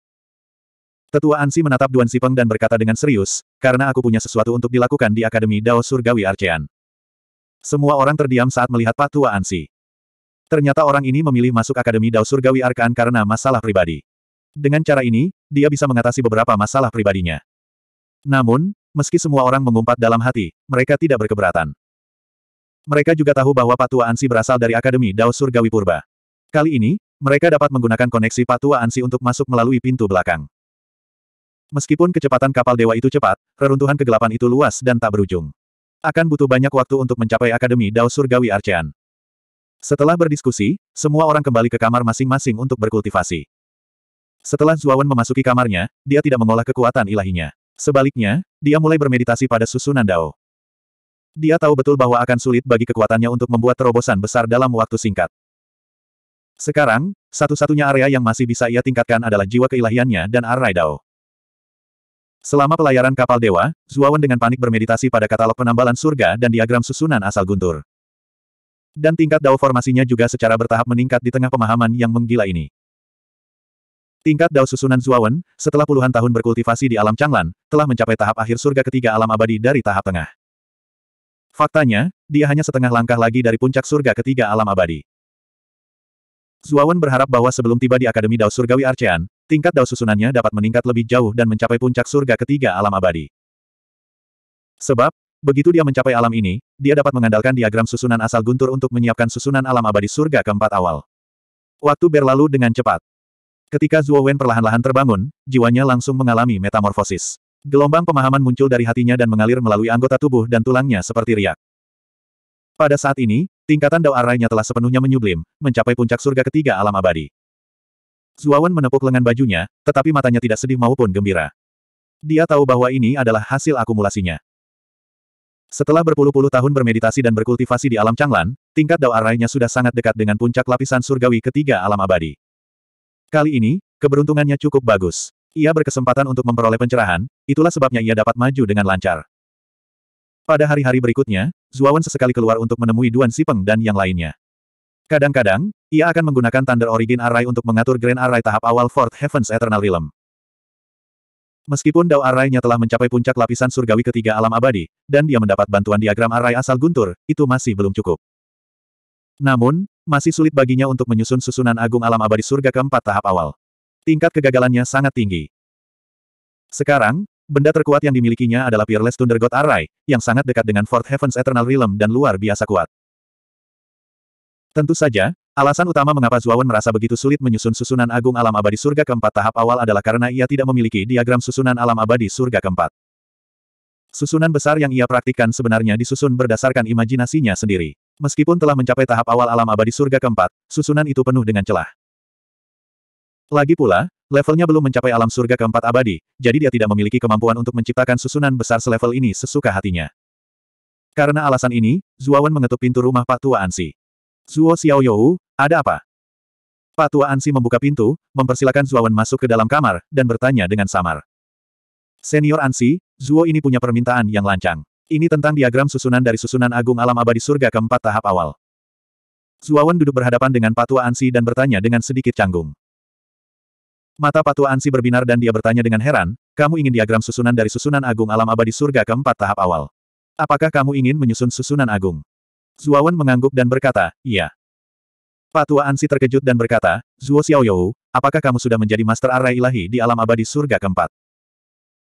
Speaker 1: Tetua Ansi menatap Duan Sipeng dan berkata dengan serius, karena aku punya sesuatu untuk dilakukan di Akademi Dao Surgawi Arcean. Semua orang terdiam saat melihat Pak Tua Ansi. Ternyata orang ini memilih masuk Akademi Dao Surgawi Arkaan karena masalah pribadi. Dengan cara ini, dia bisa mengatasi beberapa masalah pribadinya. Namun, meski semua orang mengumpat dalam hati, mereka tidak berkeberatan. Mereka juga tahu bahwa Pak Tua Ansi berasal dari Akademi Dao Surgawi Purba. Kali ini, mereka dapat menggunakan koneksi Patua Ansi untuk masuk melalui pintu belakang. Meskipun kecepatan kapal dewa itu cepat, reruntuhan kegelapan itu luas dan tak berujung. Akan butuh banyak waktu untuk mencapai Akademi Dao Surgawi Arcean. Setelah berdiskusi, semua orang kembali ke kamar masing-masing untuk berkultivasi. Setelah Zuawan memasuki kamarnya, dia tidak mengolah kekuatan ilahinya. Sebaliknya, dia mulai bermeditasi pada susunan Dao. Dia tahu betul bahwa akan sulit bagi kekuatannya untuk membuat terobosan besar dalam waktu singkat. Sekarang, satu-satunya area yang masih bisa ia tingkatkan adalah jiwa keilahiannya dan Arai Dao. Selama pelayaran kapal dewa, Zuawan dengan panik bermeditasi pada katalog penambalan surga dan diagram susunan asal guntur. Dan tingkat dao formasinya juga secara bertahap meningkat di tengah pemahaman yang menggila ini. Tingkat dao susunan Zuawan, setelah puluhan tahun berkultivasi di alam Changlan, telah mencapai tahap akhir surga ketiga alam abadi dari tahap tengah. Faktanya, dia hanya setengah langkah lagi dari puncak surga ketiga alam abadi. Zuawan berharap bahwa sebelum tiba di Akademi Dao Surgawi Archean, tingkat Dao susunannya dapat meningkat lebih jauh dan mencapai puncak surga ketiga alam abadi. Sebab, begitu dia mencapai alam ini, dia dapat mengandalkan diagram susunan asal guntur untuk menyiapkan susunan alam abadi surga keempat awal. Waktu berlalu dengan cepat. Ketika Zuo perlahan-lahan terbangun, jiwanya langsung mengalami metamorfosis. Gelombang pemahaman muncul dari hatinya dan mengalir melalui anggota tubuh dan tulangnya seperti riak. Pada saat ini, Tingkatan Dao Arainya telah sepenuhnya menyublim, mencapai puncak surga ketiga alam abadi. Zuawan menepuk lengan bajunya, tetapi matanya tidak sedih maupun gembira. Dia tahu bahwa ini adalah hasil akumulasinya. Setelah berpuluh-puluh tahun bermeditasi dan berkultivasi di alam Changlan, tingkat Dao Arainya sudah sangat dekat dengan puncak lapisan surgawi ketiga alam abadi. Kali ini, keberuntungannya cukup bagus. Ia berkesempatan untuk memperoleh pencerahan, itulah sebabnya ia dapat maju dengan lancar. Pada hari-hari berikutnya, Zuawan sesekali keluar untuk menemui Duan Sipeng dan yang lainnya. Kadang-kadang, ia akan menggunakan Thunder Origin Array untuk mengatur Grand Array tahap awal Fourth Heavens Eternal Realm. Meskipun Dao Array-nya telah mencapai puncak lapisan surgawi ketiga alam abadi, dan dia mendapat bantuan diagram Array asal Guntur, itu masih belum cukup. Namun, masih sulit baginya untuk menyusun susunan agung alam abadi surga keempat tahap awal. Tingkat kegagalannya sangat tinggi. Sekarang, Benda terkuat yang dimilikinya adalah Peerless Thunder God Array, yang sangat dekat dengan Fort Heaven's Eternal Realm dan luar biasa kuat. Tentu saja, alasan utama mengapa Zuawan merasa begitu sulit menyusun susunan agung alam abadi surga keempat tahap awal adalah karena ia tidak memiliki diagram susunan alam abadi surga keempat. Susunan besar yang ia praktikkan sebenarnya disusun berdasarkan imajinasinya sendiri. Meskipun telah mencapai tahap awal alam abadi surga keempat, susunan itu penuh dengan celah. Lagi pula, Levelnya belum mencapai alam surga keempat abadi, jadi dia tidak memiliki kemampuan untuk menciptakan susunan besar selevel ini sesuka hatinya. Karena alasan ini, Zuowen mengetuk pintu rumah Pak Tua Ansi. Zuo Xiaoyou, ada apa? Pak Tua Ansi membuka pintu, mempersilahkan Zuowen masuk ke dalam kamar, dan bertanya dengan samar. Senior Ansi, Zuo ini punya permintaan yang lancang. Ini tentang diagram susunan dari susunan agung alam abadi surga keempat tahap awal. Zuowen duduk berhadapan dengan Pak Tua Ansi dan bertanya dengan sedikit canggung. Mata Patua Ansi berbinar dan dia bertanya dengan heran, kamu ingin diagram susunan dari susunan agung alam abadi surga keempat tahap awal. Apakah kamu ingin menyusun susunan agung? Zuawan mengangguk dan berkata, iya. Patua Ansi terkejut dan berkata, Zuo Xiaoyou, apakah kamu sudah menjadi master array ilahi di alam abadi surga keempat?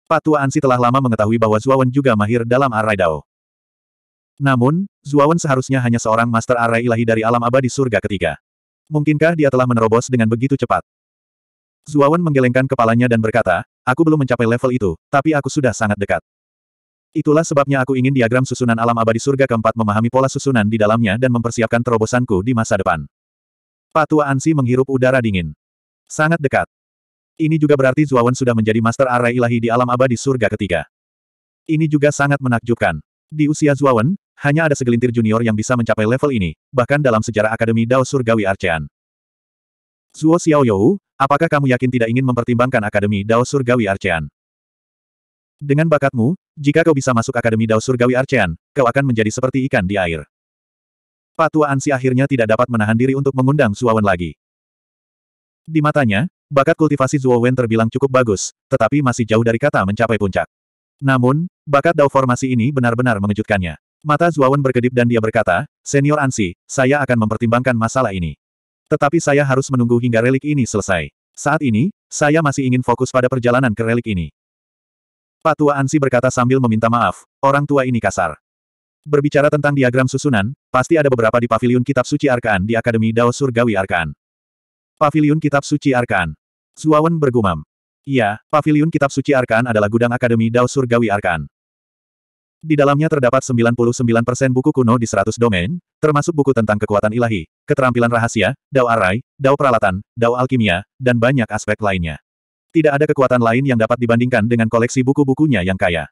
Speaker 1: Patua Ansi telah lama mengetahui bahwa Zuawan juga mahir dalam array dao. Namun, Zuawan seharusnya hanya seorang master array ilahi dari alam abadi surga ketiga. Mungkinkah dia telah menerobos dengan begitu cepat? Zuawan menggelengkan kepalanya dan berkata, aku belum mencapai level itu, tapi aku sudah sangat dekat. Itulah sebabnya aku ingin diagram susunan alam abadi surga keempat memahami pola susunan di dalamnya dan mempersiapkan terobosanku di masa depan. Patua Ansi menghirup udara dingin. Sangat dekat. Ini juga berarti Zuawan sudah menjadi master arai ilahi di alam abadi surga ketiga. Ini juga sangat menakjubkan. Di usia Zuawan, hanya ada segelintir junior yang bisa mencapai level ini, bahkan dalam sejarah Akademi Dao Surgawi Arcean. Zuo Xiaoyou, apakah kamu yakin tidak ingin mempertimbangkan Akademi Dao Surgawi Archean? Dengan bakatmu, jika kau bisa masuk Akademi Dao Surgawi Archean, kau akan menjadi seperti ikan di air. Patua Ansi akhirnya tidak dapat menahan diri untuk mengundang Zuo Wen lagi. Di matanya, bakat kultivasi Zuo Wen terbilang cukup bagus, tetapi masih jauh dari kata mencapai puncak. Namun, bakat Dao formasi ini benar-benar mengejutkannya. Mata Zuo Wen berkedip dan dia berkata, Senior Ansi, saya akan mempertimbangkan masalah ini. Tetapi saya harus menunggu hingga relik ini selesai. Saat ini, saya masih ingin fokus pada perjalanan ke relik ini. Pak Tua Ansi berkata sambil meminta maaf, orang tua ini kasar. Berbicara tentang diagram susunan, pasti ada beberapa di Paviliun kitab suci Arkaan di Akademi Dao Surgawi Arkaan. Paviliun kitab suci Arkaan. Zuawan bergumam. Iya, Paviliun kitab suci Arkaan adalah gudang Akademi Dao Surgawi Arkaan. Di dalamnya terdapat 99% buku kuno di 100 domain, termasuk buku tentang kekuatan ilahi, keterampilan rahasia, dao arai, dao peralatan, dao alkimia, dan banyak aspek lainnya. Tidak ada kekuatan lain yang dapat dibandingkan dengan koleksi buku-bukunya yang kaya.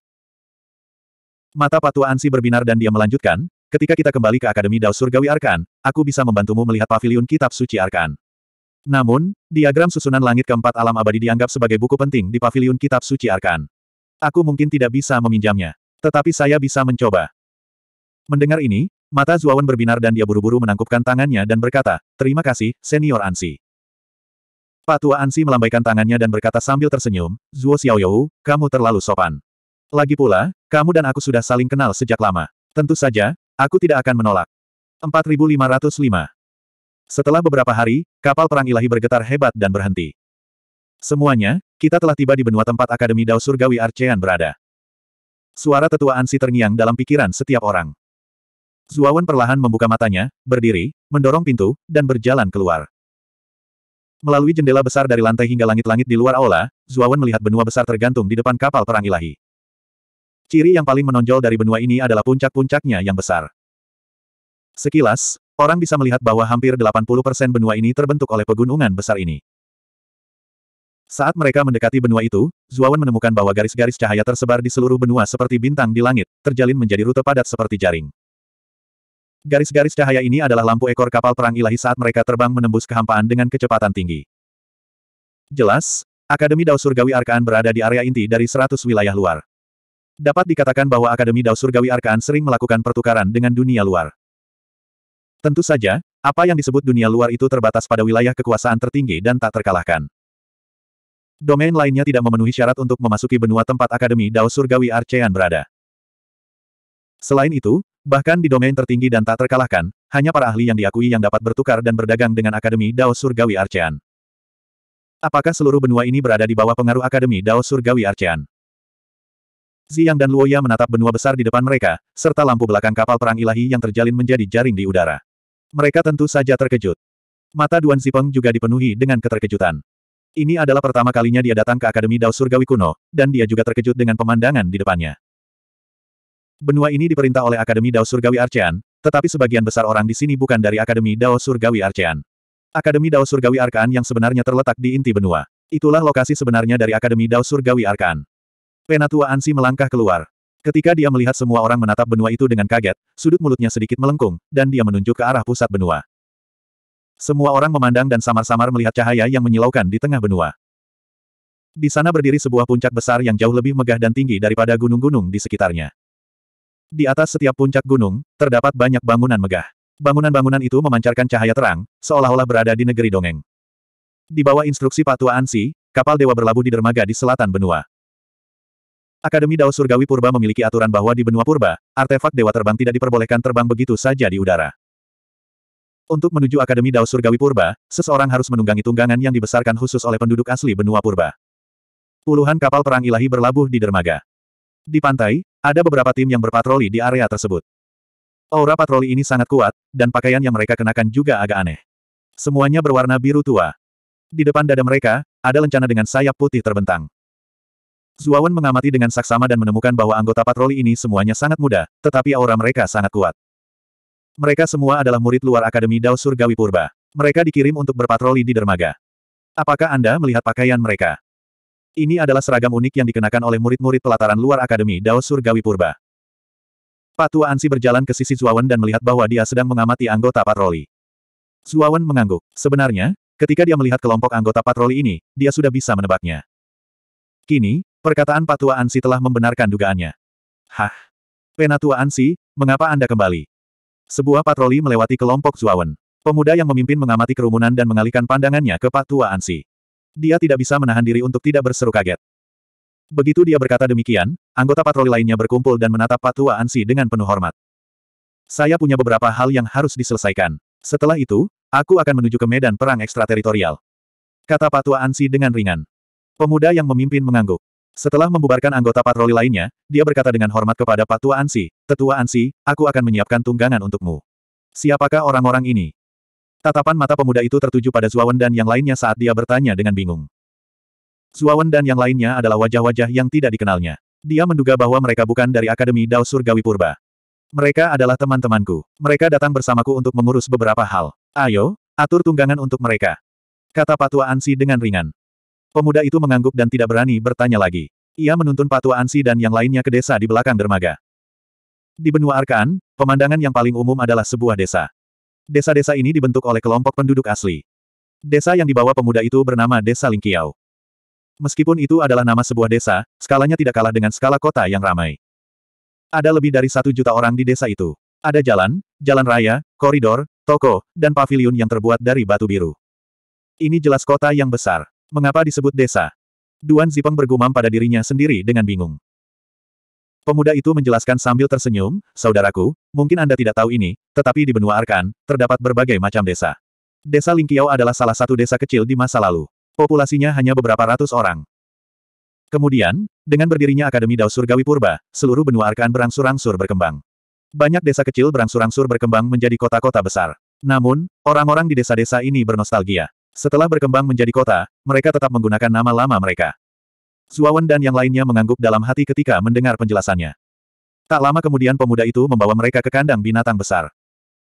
Speaker 1: Mata Patua Ansi berbinar dan dia melanjutkan, ketika kita kembali ke Akademi Dao Surgawi Arkan, aku bisa membantumu melihat paviliun kitab suci Arkan. Namun, diagram susunan langit keempat alam abadi dianggap sebagai buku penting di paviliun kitab suci Arkan. Aku mungkin tidak bisa meminjamnya. Tetapi saya bisa mencoba. Mendengar ini, mata Zuawan berbinar dan dia buru-buru menangkupkan tangannya dan berkata, Terima kasih, Senior Ansi. Pak tua Ansi melambaikan tangannya dan berkata sambil tersenyum, Zuo Xiaoyou, kamu terlalu sopan. Lagi pula, kamu dan aku sudah saling kenal sejak lama. Tentu saja, aku tidak akan menolak. 4505 Setelah beberapa hari, kapal perang ilahi bergetar hebat dan berhenti. Semuanya, kita telah tiba di benua tempat Akademi Dao Surgawi Archean berada. Suara tetua Ansi terngiang dalam pikiran setiap orang. Zuawan perlahan membuka matanya, berdiri, mendorong pintu, dan berjalan keluar. Melalui jendela besar dari lantai hingga langit-langit di luar aula, Zuawan melihat benua besar tergantung di depan kapal perang ilahi. Ciri yang paling menonjol dari benua ini adalah puncak-puncaknya yang besar. Sekilas, orang bisa melihat bahwa hampir 80% benua ini terbentuk oleh pegunungan besar ini. Saat mereka mendekati benua itu, Zuawan menemukan bahwa garis-garis cahaya tersebar di seluruh benua seperti bintang di langit, terjalin menjadi rute padat seperti jaring. Garis-garis cahaya ini adalah lampu ekor kapal perang ilahi saat mereka terbang menembus kehampaan dengan kecepatan tinggi. Jelas, Akademi Dao Surgawi Arkaan berada di area inti dari 100 wilayah luar. Dapat dikatakan bahwa Akademi Dao Surgawi Arkaan sering melakukan pertukaran dengan dunia luar. Tentu saja, apa yang disebut dunia luar itu terbatas pada wilayah kekuasaan tertinggi dan tak terkalahkan. Domain lainnya tidak memenuhi syarat untuk memasuki benua tempat Akademi Dao Surgawi Arcean berada. Selain itu, bahkan di domain tertinggi dan tak terkalahkan, hanya para ahli yang diakui yang dapat bertukar dan berdagang dengan Akademi Dao Surgawi Arcean. Apakah seluruh benua ini berada di bawah pengaruh Akademi Dao Surgawi Arcean? Ziyang dan Luoya menatap benua besar di depan mereka, serta lampu belakang kapal perang ilahi yang terjalin menjadi jaring di udara. Mereka tentu saja terkejut. Mata Duan Zipeng juga dipenuhi dengan keterkejutan. Ini adalah pertama kalinya dia datang ke Akademi Dao Surgawi kuno, dan dia juga terkejut dengan pemandangan di depannya. Benua ini diperintah oleh Akademi Dao Surgawi Arcean, tetapi sebagian besar orang di sini bukan dari Akademi Dao Surgawi Arcean. Akademi Dao Surgawi Arkaan yang sebenarnya terletak di inti benua. Itulah lokasi sebenarnya dari Akademi Dao Surgawi Arkaan. Penatua Ansi melangkah keluar. Ketika dia melihat semua orang menatap benua itu dengan kaget, sudut mulutnya sedikit melengkung, dan dia menunjuk ke arah pusat benua. Semua orang memandang dan samar-samar melihat cahaya yang menyilaukan di tengah benua. Di sana berdiri sebuah puncak besar yang jauh lebih megah dan tinggi daripada gunung-gunung di sekitarnya. Di atas setiap puncak gunung, terdapat banyak bangunan megah. Bangunan-bangunan itu memancarkan cahaya terang, seolah-olah berada di negeri dongeng. Di bawah instruksi Patua Ansi, kapal dewa berlabuh di dermaga di selatan benua. Akademi Dao Surgawi Purba memiliki aturan bahwa di benua purba, artefak dewa terbang tidak diperbolehkan terbang begitu saja di udara. Untuk menuju Akademi Dao Surgawi Purba, seseorang harus menunggangi tunggangan yang dibesarkan khusus oleh penduduk asli benua Purba. Puluhan kapal perang ilahi berlabuh di dermaga. Di pantai, ada beberapa tim yang berpatroli di area tersebut. Aura patroli ini sangat kuat, dan pakaian yang mereka kenakan juga agak aneh. Semuanya berwarna biru tua. Di depan dada mereka, ada lencana dengan sayap putih terbentang. Zuawan mengamati dengan saksama dan menemukan bahwa anggota patroli ini semuanya sangat muda, tetapi aura mereka sangat kuat. Mereka semua adalah murid luar Akademi Dao Surgawi Purba. Mereka dikirim untuk berpatroli di dermaga. Apakah Anda melihat pakaian mereka? Ini adalah seragam unik yang dikenakan oleh murid-murid pelataran luar Akademi Dao Surgawi Purba. Pak tua Ansi berjalan ke sisi Zuawan dan melihat bahwa dia sedang mengamati anggota patroli. Zuawan mengangguk. Sebenarnya, ketika dia melihat kelompok anggota patroli ini, dia sudah bisa menebaknya. Kini, perkataan Pak tua Ansi telah membenarkan dugaannya. Hah? Penatua Ansi, mengapa Anda kembali? Sebuah patroli melewati kelompok Zuawan. Pemuda yang memimpin mengamati kerumunan dan mengalihkan pandangannya ke Pak Tua Ansi. Dia tidak bisa menahan diri untuk tidak berseru kaget. Begitu dia berkata demikian, anggota patroli lainnya berkumpul dan menatap Pak Tua Ansi dengan penuh hormat. Saya punya beberapa hal yang harus diselesaikan. Setelah itu, aku akan menuju ke medan perang ekstrateritorial. Kata Pak Tua Ansi dengan ringan. Pemuda yang memimpin mengangguk. Setelah membubarkan anggota patroli lainnya, dia berkata dengan hormat kepada Pak Tua Ansi, Tetua Ansi, aku akan menyiapkan tunggangan untukmu. Siapakah orang-orang ini? Tatapan mata pemuda itu tertuju pada Zuawan dan yang lainnya saat dia bertanya dengan bingung. Zuawan dan yang lainnya adalah wajah-wajah yang tidak dikenalnya. Dia menduga bahwa mereka bukan dari Akademi Dao Surgawi Purba. Mereka adalah teman-temanku. Mereka datang bersamaku untuk mengurus beberapa hal. Ayo, atur tunggangan untuk mereka. Kata Patua Ansi dengan ringan. Pemuda itu mengangguk dan tidak berani bertanya lagi. Ia menuntun Patua Ansi dan yang lainnya ke desa di belakang dermaga. Di benua Arkaan, pemandangan yang paling umum adalah sebuah desa. Desa-desa ini dibentuk oleh kelompok penduduk asli. Desa yang dibawa pemuda itu bernama Desa Lingkiau. Meskipun itu adalah nama sebuah desa, skalanya tidak kalah dengan skala kota yang ramai. Ada lebih dari satu juta orang di desa itu. Ada jalan, jalan raya, koridor, toko, dan pavilion yang terbuat dari batu biru. Ini jelas kota yang besar. Mengapa disebut desa? Duan Zipeng bergumam pada dirinya sendiri dengan bingung. Pemuda itu menjelaskan sambil tersenyum, Saudaraku, mungkin Anda tidak tahu ini, tetapi di benua Arkan, terdapat berbagai macam desa. Desa Lingkiau adalah salah satu desa kecil di masa lalu. Populasinya hanya beberapa ratus orang. Kemudian, dengan berdirinya Akademi Dao Surgawi Purba, seluruh benua Arkan berangsur-angsur berkembang. Banyak desa kecil berangsur-angsur berkembang menjadi kota-kota besar. Namun, orang-orang di desa-desa ini bernostalgia. Setelah berkembang menjadi kota, mereka tetap menggunakan nama lama mereka. Zuawan dan yang lainnya mengangguk dalam hati ketika mendengar penjelasannya. Tak lama kemudian pemuda itu membawa mereka ke kandang binatang besar.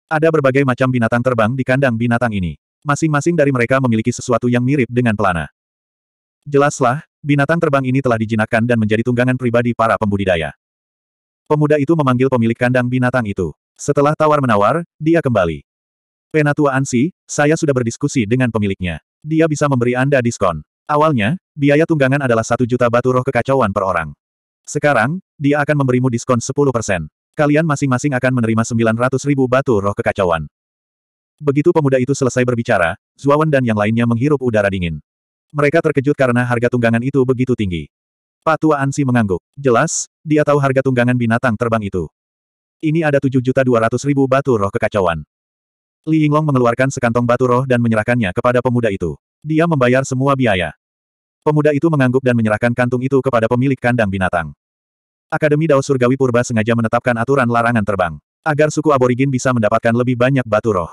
Speaker 1: Ada berbagai macam binatang terbang di kandang binatang ini. Masing-masing dari mereka memiliki sesuatu yang mirip dengan pelana. Jelaslah, binatang terbang ini telah dijinakkan dan menjadi tunggangan pribadi para pembudidaya. Pemuda itu memanggil pemilik kandang binatang itu. Setelah tawar-menawar, dia kembali. Penatua Ansi, saya sudah berdiskusi dengan pemiliknya. Dia bisa memberi Anda diskon. Awalnya, biaya tunggangan adalah satu juta batu roh kekacauan per orang. Sekarang, dia akan memberimu diskon 10%. Kalian masing-masing akan menerima 900 ribu batu roh kekacauan. Begitu pemuda itu selesai berbicara, Zuawan dan yang lainnya menghirup udara dingin. Mereka terkejut karena harga tunggangan itu begitu tinggi. Pak tua Ansi mengangguk. Jelas, dia tahu harga tunggangan binatang terbang itu. Ini ada 7.200.000 batu roh kekacauan. Li Yinglong mengeluarkan sekantong batu roh dan menyerahkannya kepada pemuda itu. Dia membayar semua biaya. Pemuda itu mengangguk dan menyerahkan kantung itu kepada pemilik kandang binatang. Akademi Dao Surgawi Purba sengaja menetapkan aturan larangan terbang, agar suku aborigin bisa mendapatkan lebih banyak batu roh.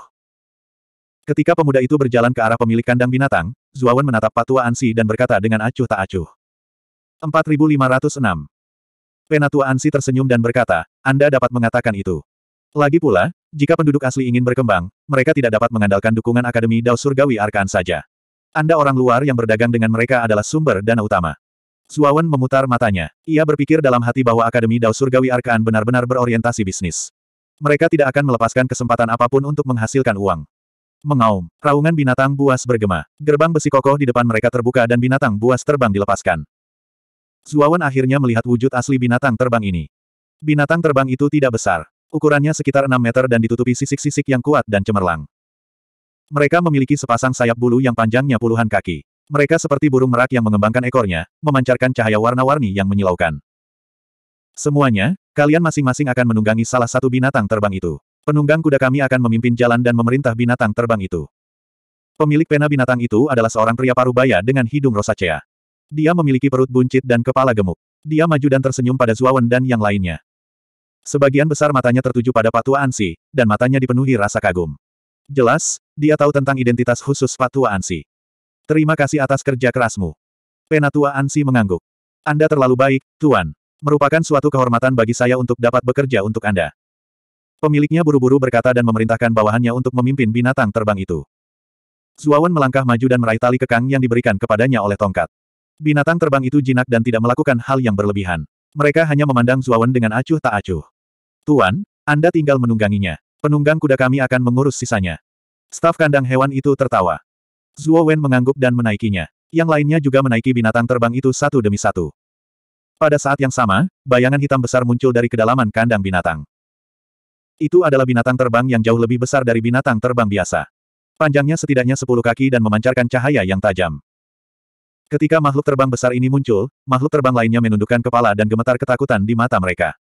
Speaker 1: Ketika pemuda itu berjalan ke arah pemilik kandang binatang, Zuawan menatap Patua Ansi dan berkata dengan acuh tak acuh. 4506. Penatua Ansi tersenyum dan berkata, Anda dapat mengatakan itu. Lagi pula, jika penduduk asli ingin berkembang, mereka tidak dapat mengandalkan dukungan Akademi Dao Surgawi Arkan saja. Anda orang luar yang berdagang dengan mereka adalah sumber dana utama. Suawan memutar matanya. Ia berpikir dalam hati bahwa Akademi Dao Surgawi Arkan benar-benar berorientasi bisnis. Mereka tidak akan melepaskan kesempatan apapun untuk menghasilkan uang. Mengaum, raungan binatang buas bergema. Gerbang besi kokoh di depan mereka terbuka dan binatang buas terbang dilepaskan. Suawan akhirnya melihat wujud asli binatang terbang ini. Binatang terbang itu tidak besar. Ukurannya sekitar 6 meter dan ditutupi sisik-sisik yang kuat dan cemerlang. Mereka memiliki sepasang sayap bulu yang panjangnya puluhan kaki. Mereka seperti burung merak yang mengembangkan ekornya, memancarkan cahaya warna-warni yang menyilaukan. Semuanya, kalian masing-masing akan menunggangi salah satu binatang terbang itu. Penunggang kuda kami akan memimpin jalan dan memerintah binatang terbang itu. Pemilik pena binatang itu adalah seorang pria parubaya dengan hidung rosacea. Dia memiliki perut buncit dan kepala gemuk. Dia maju dan tersenyum pada Zuawan dan yang lainnya. Sebagian besar matanya tertuju pada Patua Ansi, dan matanya dipenuhi rasa kagum. Jelas, dia tahu tentang identitas khusus Patua Ansi. Terima kasih atas kerja kerasmu. Penatua Ansi mengangguk. Anda terlalu baik, Tuan. Merupakan suatu kehormatan bagi saya untuk dapat bekerja untuk Anda. Pemiliknya buru-buru berkata dan memerintahkan bawahannya untuk memimpin binatang terbang itu. Zuawan melangkah maju dan meraih tali kekang yang diberikan kepadanya oleh tongkat. Binatang terbang itu jinak dan tidak melakukan hal yang berlebihan. Mereka hanya memandang Zuawan dengan acuh tak acuh. Tuan, Anda tinggal menungganginya. Penunggang kuda kami akan mengurus sisanya. Staf kandang hewan itu tertawa. Zuowen mengangguk dan menaikinya. Yang lainnya juga menaiki binatang terbang itu satu demi satu. Pada saat yang sama, bayangan hitam besar muncul dari kedalaman kandang binatang. Itu adalah binatang terbang yang jauh lebih besar dari binatang terbang biasa. Panjangnya setidaknya 10 kaki dan memancarkan cahaya yang tajam. Ketika makhluk terbang besar ini muncul, makhluk terbang lainnya menundukkan kepala dan gemetar ketakutan di mata mereka.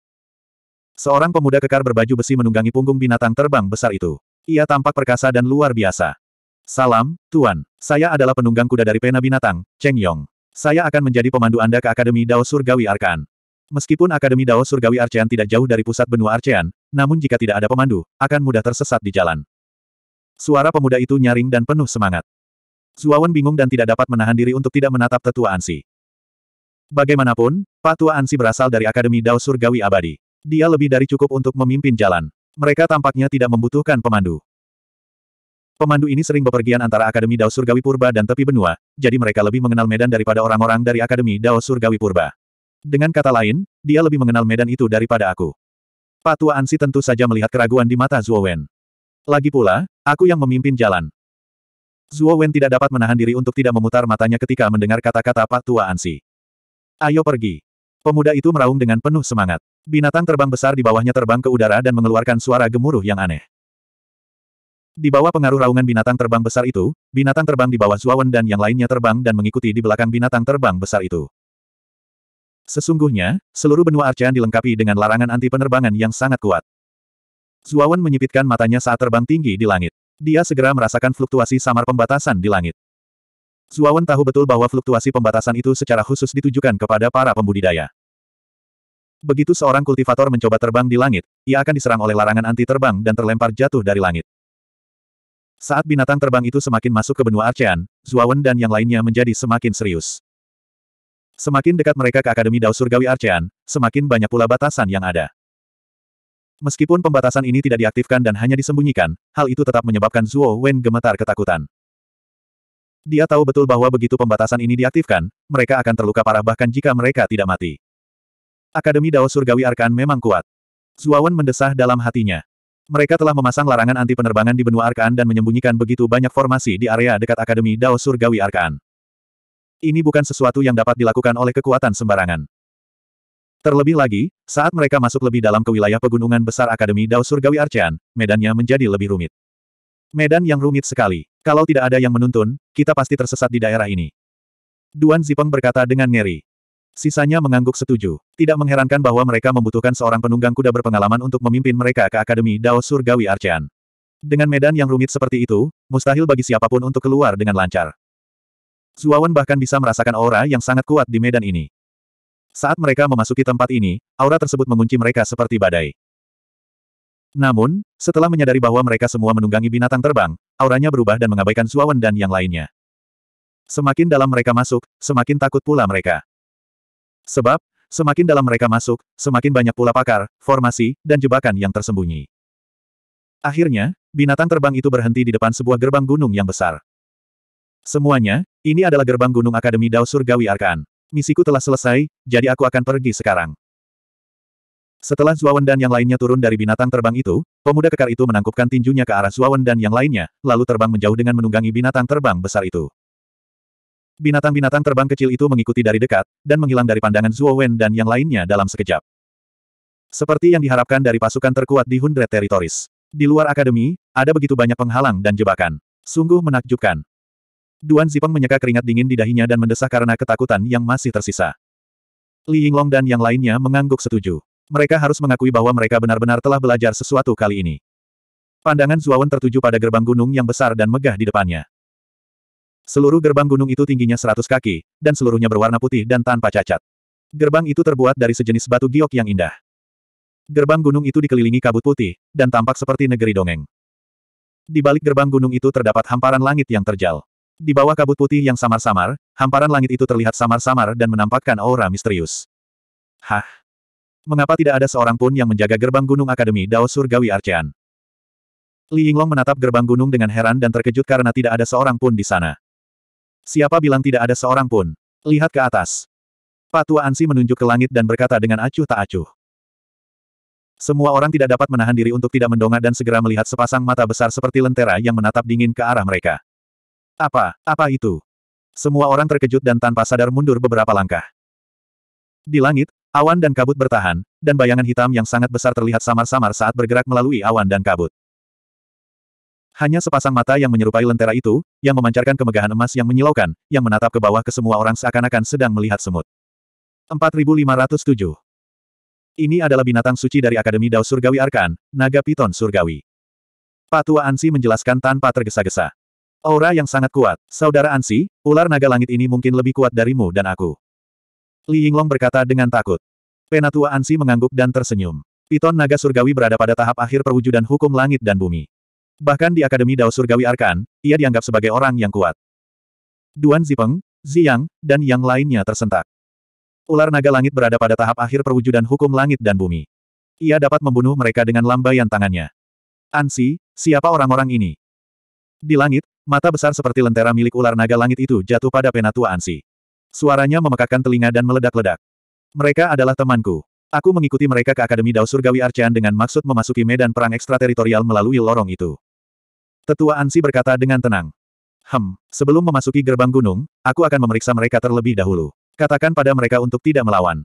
Speaker 1: Seorang pemuda kekar berbaju besi menunggangi punggung binatang terbang besar itu. Ia tampak perkasa dan luar biasa. Salam, Tuan. Saya adalah penunggang kuda dari pena binatang, Cheng Yong. Saya akan menjadi pemandu Anda ke Akademi Dao Surgawi Arkan. Meskipun Akademi Dao Surgawi Arcean tidak jauh dari pusat benua Arcean, namun jika tidak ada pemandu, akan mudah tersesat di jalan. Suara pemuda itu nyaring dan penuh semangat. Suawan bingung dan tidak dapat menahan diri untuk tidak menatap tetua Ansi. Bagaimanapun, Pak tua Ansi berasal dari Akademi Dao Surgawi Abadi. Dia lebih dari cukup untuk memimpin jalan. Mereka tampaknya tidak membutuhkan pemandu. Pemandu ini sering bepergian antara Akademi Dao Surgawi Purba dan tepi benua, jadi mereka lebih mengenal medan daripada orang-orang dari Akademi Dao Surgawi Purba. Dengan kata lain, dia lebih mengenal medan itu daripada aku. Pak tua Ansi tentu saja melihat keraguan di mata Zuowen. Lagi pula, aku yang memimpin jalan. Zuo Wen tidak dapat menahan diri untuk tidak memutar matanya ketika mendengar kata-kata Pak Tua Ansi. Ayo pergi. Pemuda itu meraung dengan penuh semangat. Binatang terbang besar di bawahnya terbang ke udara dan mengeluarkan suara gemuruh yang aneh. Di bawah pengaruh raungan binatang terbang besar itu, binatang terbang di bawah Zuo Wen dan yang lainnya terbang dan mengikuti di belakang binatang terbang besar itu. Sesungguhnya, seluruh benua Arcean dilengkapi dengan larangan anti penerbangan yang sangat kuat. Zuo Wen menyipitkan matanya saat terbang tinggi di langit. Dia segera merasakan fluktuasi samar pembatasan di langit. Zuawan tahu betul bahwa fluktuasi pembatasan itu secara khusus ditujukan kepada para pembudidaya. Begitu seorang kultivator mencoba terbang di langit, ia akan diserang oleh larangan anti terbang dan terlempar jatuh dari langit. Saat binatang terbang itu semakin masuk ke benua Archean, Zuawan dan yang lainnya menjadi semakin serius. Semakin dekat mereka ke Akademi Dao Surgawi Archean, semakin banyak pula batasan yang ada. Meskipun pembatasan ini tidak diaktifkan dan hanya disembunyikan, hal itu tetap menyebabkan Zuo Wen gemetar ketakutan. Dia tahu betul bahwa begitu pembatasan ini diaktifkan, mereka akan terluka parah bahkan jika mereka tidak mati. Akademi Dao Surgawi Arkan memang kuat. Wen mendesah dalam hatinya. Mereka telah memasang larangan anti penerbangan di benua Arkan dan menyembunyikan begitu banyak formasi di area dekat Akademi Dao Surgawi Arkan. Ini bukan sesuatu yang dapat dilakukan oleh kekuatan sembarangan. Terlebih lagi, saat mereka masuk lebih dalam ke wilayah pegunungan besar Akademi Dao Surgawi Arcean, medannya menjadi lebih rumit. Medan yang rumit sekali. Kalau tidak ada yang menuntun, kita pasti tersesat di daerah ini. Duan Zipeng berkata dengan ngeri. Sisanya mengangguk setuju. Tidak mengherankan bahwa mereka membutuhkan seorang penunggang kuda berpengalaman untuk memimpin mereka ke Akademi Dao Surgawi Arcean. Dengan medan yang rumit seperti itu, mustahil bagi siapapun untuk keluar dengan lancar. Zuawan bahkan bisa merasakan aura yang sangat kuat di medan ini. Saat mereka memasuki tempat ini, aura tersebut mengunci mereka seperti badai. Namun, setelah menyadari bahwa mereka semua menunggangi binatang terbang, auranya berubah dan mengabaikan Suawan dan yang lainnya. Semakin dalam mereka masuk, semakin takut pula mereka. Sebab, semakin dalam mereka masuk, semakin banyak pula pakar, formasi, dan jebakan yang tersembunyi. Akhirnya, binatang terbang itu berhenti di depan sebuah gerbang gunung yang besar. Semuanya, ini adalah gerbang gunung Akademi Dao Surgawi Arkan misiku telah selesai, jadi aku akan pergi sekarang. Setelah Zuawan dan yang lainnya turun dari binatang terbang itu, pemuda kekar itu menangkupkan tinjunya ke arah Zuawan dan yang lainnya, lalu terbang menjauh dengan menunggangi binatang terbang besar itu. Binatang-binatang terbang kecil itu mengikuti dari dekat, dan menghilang dari pandangan Zuowen dan yang lainnya dalam sekejap. Seperti yang diharapkan dari pasukan terkuat di Hundred Territories. Di luar akademi, ada begitu banyak penghalang dan jebakan. Sungguh menakjubkan. Duan Zipeng menyeka keringat dingin di dahinya dan mendesah karena ketakutan yang masih tersisa. Li Yinglong dan yang lainnya mengangguk setuju. Mereka harus mengakui bahwa mereka benar-benar telah belajar sesuatu kali ini. Pandangan Zuawan tertuju pada gerbang gunung yang besar dan megah di depannya. Seluruh gerbang gunung itu tingginya seratus kaki, dan seluruhnya berwarna putih dan tanpa cacat. Gerbang itu terbuat dari sejenis batu giok yang indah. Gerbang gunung itu dikelilingi kabut putih, dan tampak seperti negeri dongeng. Di balik gerbang gunung itu terdapat hamparan langit yang terjal. Di bawah kabut putih yang samar-samar, hamparan langit itu terlihat samar-samar dan menampakkan aura misterius. Hah? Mengapa tidak ada seorang pun yang menjaga gerbang gunung Akademi Dao Surgawi Arcean? Li Yinglong menatap gerbang gunung dengan heran dan terkejut karena tidak ada seorang pun di sana. Siapa bilang tidak ada seorang pun? Lihat ke atas. Patua Ansi menunjuk ke langit dan berkata dengan acuh tak acuh. Semua orang tidak dapat menahan diri untuk tidak mendongak dan segera melihat sepasang mata besar seperti lentera yang menatap dingin ke arah mereka. Apa, apa itu? Semua orang terkejut dan tanpa sadar mundur beberapa langkah. Di langit, awan dan kabut bertahan, dan bayangan hitam yang sangat besar terlihat samar-samar saat bergerak melalui awan dan kabut. Hanya sepasang mata yang menyerupai lentera itu, yang memancarkan kemegahan emas yang menyilaukan, yang menatap ke bawah ke semua orang seakan-akan sedang melihat semut. 4507 Ini adalah binatang suci dari Akademi Dao Surgawi Arkan, Naga Piton Surgawi. Patua Ansi menjelaskan tanpa tergesa-gesa. Aura yang sangat kuat. Saudara Ansi, ular naga langit ini mungkin lebih kuat darimu dan aku. Li Yinglong berkata dengan takut. Penatua Ansi mengangguk dan tersenyum. Piton naga surgawi berada pada tahap akhir perwujudan hukum langit dan bumi. Bahkan di Akademi Dao Surgawi Arkan, ia dianggap sebagai orang yang kuat. Duan Zipeng, Ziyang, dan yang lainnya tersentak. Ular naga langit berada pada tahap akhir perwujudan hukum langit dan bumi. Ia dapat membunuh mereka dengan lambaian tangannya. Ansi, siapa orang-orang ini? Di langit, Mata besar seperti lentera milik ular naga langit itu jatuh pada penatua Ansi. Suaranya memekakkan telinga dan meledak-ledak. Mereka adalah temanku. Aku mengikuti mereka ke Akademi Dao Surgawi Archean dengan maksud memasuki medan perang ekstrateritorial melalui lorong itu. Tetua Ansi berkata dengan tenang. Hem, sebelum memasuki gerbang gunung, aku akan memeriksa mereka terlebih dahulu. Katakan pada mereka untuk tidak melawan.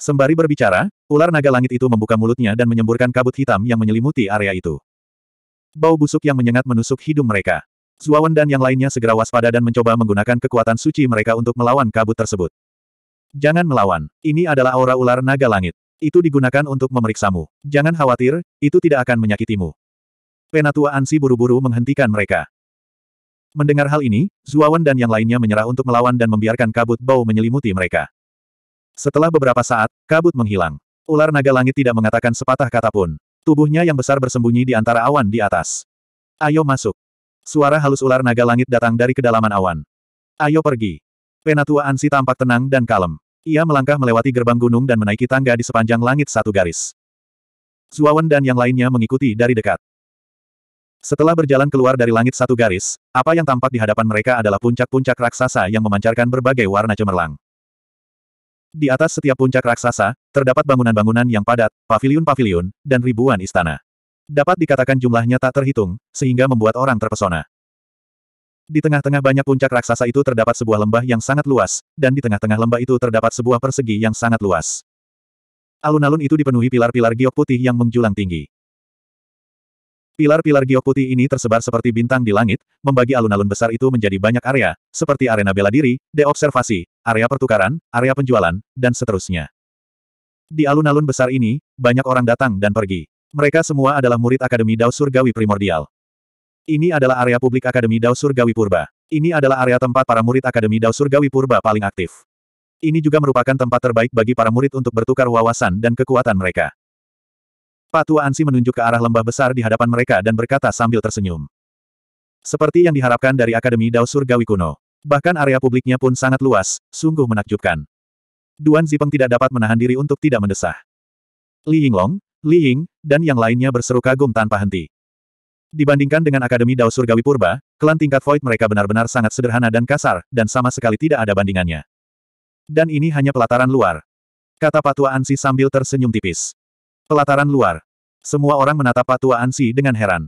Speaker 1: Sembari berbicara, ular naga langit itu membuka mulutnya dan menyemburkan kabut hitam yang menyelimuti area itu. Bau busuk yang menyengat menusuk hidung mereka. Zuawan dan yang lainnya segera waspada dan mencoba menggunakan kekuatan suci mereka untuk melawan kabut tersebut. Jangan melawan. Ini adalah aura ular naga langit. Itu digunakan untuk memeriksamu. Jangan khawatir, itu tidak akan menyakitimu. Penatua Ansi buru-buru menghentikan mereka. Mendengar hal ini, Zuawan dan yang lainnya menyerah untuk melawan dan membiarkan kabut bau menyelimuti mereka. Setelah beberapa saat, kabut menghilang. Ular naga langit tidak mengatakan sepatah kata pun. Tubuhnya yang besar bersembunyi di antara awan di atas. Ayo masuk. Suara halus ular naga langit datang dari kedalaman awan. Ayo pergi. Penatua Ansi tampak tenang dan kalem. Ia melangkah melewati gerbang gunung dan menaiki tangga di sepanjang langit satu garis. Zuawan dan yang lainnya mengikuti dari dekat. Setelah berjalan keluar dari langit satu garis, apa yang tampak di hadapan mereka adalah puncak-puncak raksasa yang memancarkan berbagai warna cemerlang. Di atas setiap puncak raksasa, terdapat bangunan-bangunan yang padat, pavilion-pavilion, dan ribuan istana. Dapat dikatakan jumlahnya tak terhitung, sehingga membuat orang terpesona. Di tengah-tengah banyak puncak raksasa itu terdapat sebuah lembah yang sangat luas, dan di tengah-tengah lembah itu terdapat sebuah persegi yang sangat luas. Alun-alun itu dipenuhi pilar-pilar giok putih yang menjulang tinggi. Pilar-pilar giok putih ini tersebar seperti bintang di langit, membagi alun-alun besar itu menjadi banyak area, seperti arena bela diri, deobservasi, area pertukaran, area penjualan, dan seterusnya. Di alun-alun besar ini, banyak orang datang dan pergi. Mereka semua adalah murid Akademi Dao Surgawi Primordial. Ini adalah area publik Akademi Dao Surgawi Purba. Ini adalah area tempat para murid Akademi Dao Surgawi Purba paling aktif. Ini juga merupakan tempat terbaik bagi para murid untuk bertukar wawasan dan kekuatan mereka. Pak Tua Ansi menunjuk ke arah lembah besar di hadapan mereka dan berkata sambil tersenyum. Seperti yang diharapkan dari Akademi Dao Surgawi kuno. Bahkan area publiknya pun sangat luas, sungguh menakjubkan. Duan Zipeng tidak dapat menahan diri untuk tidak mendesah. Li Yinglong, Li Ying, dan yang lainnya berseru kagum tanpa henti. Dibandingkan dengan Akademi Dao Surgawi Purba, klan tingkat Void mereka benar-benar sangat sederhana dan kasar, dan sama sekali tidak ada bandingannya. Dan ini hanya pelataran luar. Kata Patua Ansi sambil tersenyum tipis. Pelataran luar. Semua orang menatap Patua Ansi dengan heran.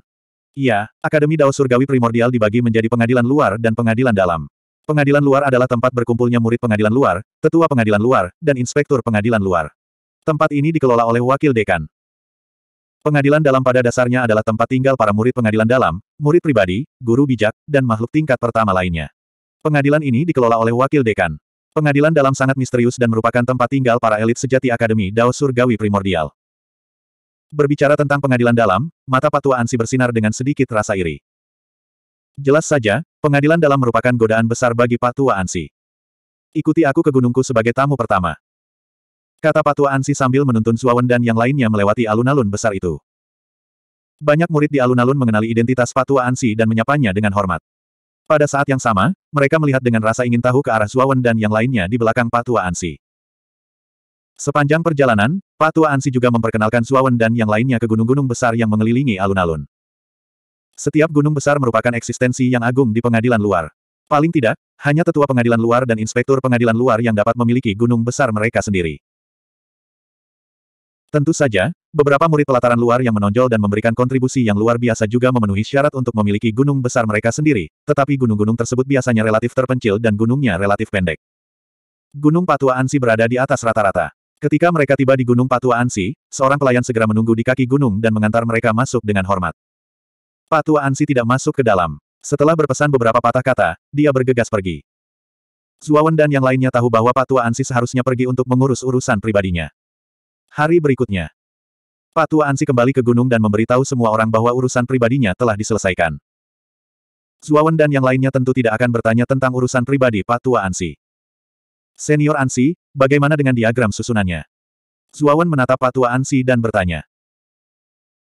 Speaker 1: Iya, Akademi Dao Surgawi primordial dibagi menjadi pengadilan luar dan pengadilan dalam. Pengadilan luar adalah tempat berkumpulnya murid pengadilan luar, tetua pengadilan luar, dan inspektur pengadilan luar. Tempat ini dikelola oleh wakil dekan. Pengadilan dalam pada dasarnya adalah tempat tinggal para murid pengadilan dalam, murid pribadi, guru bijak, dan makhluk tingkat pertama lainnya. Pengadilan ini dikelola oleh wakil dekan. Pengadilan dalam sangat misterius dan merupakan tempat tinggal para elit sejati Akademi Dao Surgawi primordial. Berbicara tentang pengadilan dalam, mata patua Ansi bersinar dengan sedikit rasa iri. Jelas saja, pengadilan dalam merupakan godaan besar bagi patua Ansi. Ikuti aku ke gunungku sebagai tamu pertama. Kata patua Ansi sambil menuntun suawan dan yang lainnya melewati alun-alun besar itu. Banyak murid di alun-alun mengenali identitas patua Ansi dan menyapanya dengan hormat. Pada saat yang sama, mereka melihat dengan rasa ingin tahu ke arah suawan dan yang lainnya di belakang patua Ansi. Sepanjang perjalanan, Patua Ansi juga memperkenalkan Suawen dan yang lainnya ke gunung-gunung besar yang mengelilingi alun-alun. Setiap gunung besar merupakan eksistensi yang agung di pengadilan luar. Paling tidak, hanya tetua pengadilan luar dan inspektur pengadilan luar yang dapat memiliki gunung besar mereka sendiri. Tentu saja, beberapa murid pelataran luar yang menonjol dan memberikan kontribusi yang luar biasa juga memenuhi syarat untuk memiliki gunung besar mereka sendiri, tetapi gunung-gunung tersebut biasanya relatif terpencil dan gunungnya relatif pendek. Gunung Patua Ansi berada di atas rata-rata. Ketika mereka tiba di Gunung Patua Ansi, seorang pelayan segera menunggu di kaki gunung dan mengantar mereka masuk dengan hormat. Patua Ansi tidak masuk ke dalam. Setelah berpesan beberapa patah kata, dia bergegas pergi. Zuawan dan yang lainnya tahu bahwa Patua Ansi seharusnya pergi untuk mengurus urusan pribadinya. Hari berikutnya, Patua Ansi kembali ke gunung dan memberitahu semua orang bahwa urusan pribadinya telah diselesaikan. Zuawan dan yang lainnya tentu tidak akan bertanya tentang urusan pribadi Patua Ansi. Senior Ansi, bagaimana dengan diagram susunannya? Zuawan menatap Patua Ansi dan bertanya.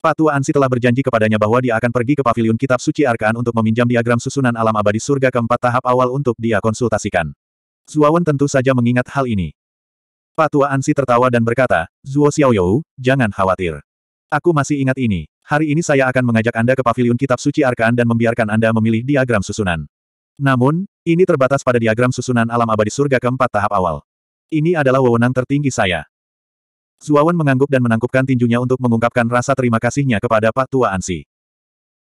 Speaker 1: Patua Ansi telah berjanji kepadanya bahwa dia akan pergi ke paviliun kitab suci Arkaan untuk meminjam diagram susunan alam abadi surga keempat tahap awal untuk dia konsultasikan. Zuawan tentu saja mengingat hal ini. Patua Ansi tertawa dan berkata, Zuo Xiaoyou, jangan khawatir. Aku masih ingat ini. Hari ini saya akan mengajak Anda ke paviliun kitab suci Arkaan dan membiarkan Anda memilih diagram susunan. Namun, ini terbatas pada diagram susunan alam abadi surga keempat tahap awal. Ini adalah wewenang tertinggi saya. Zuawan mengangguk dan menangkupkan tinjunya untuk mengungkapkan rasa terima kasihnya kepada Pak Tua Ansi.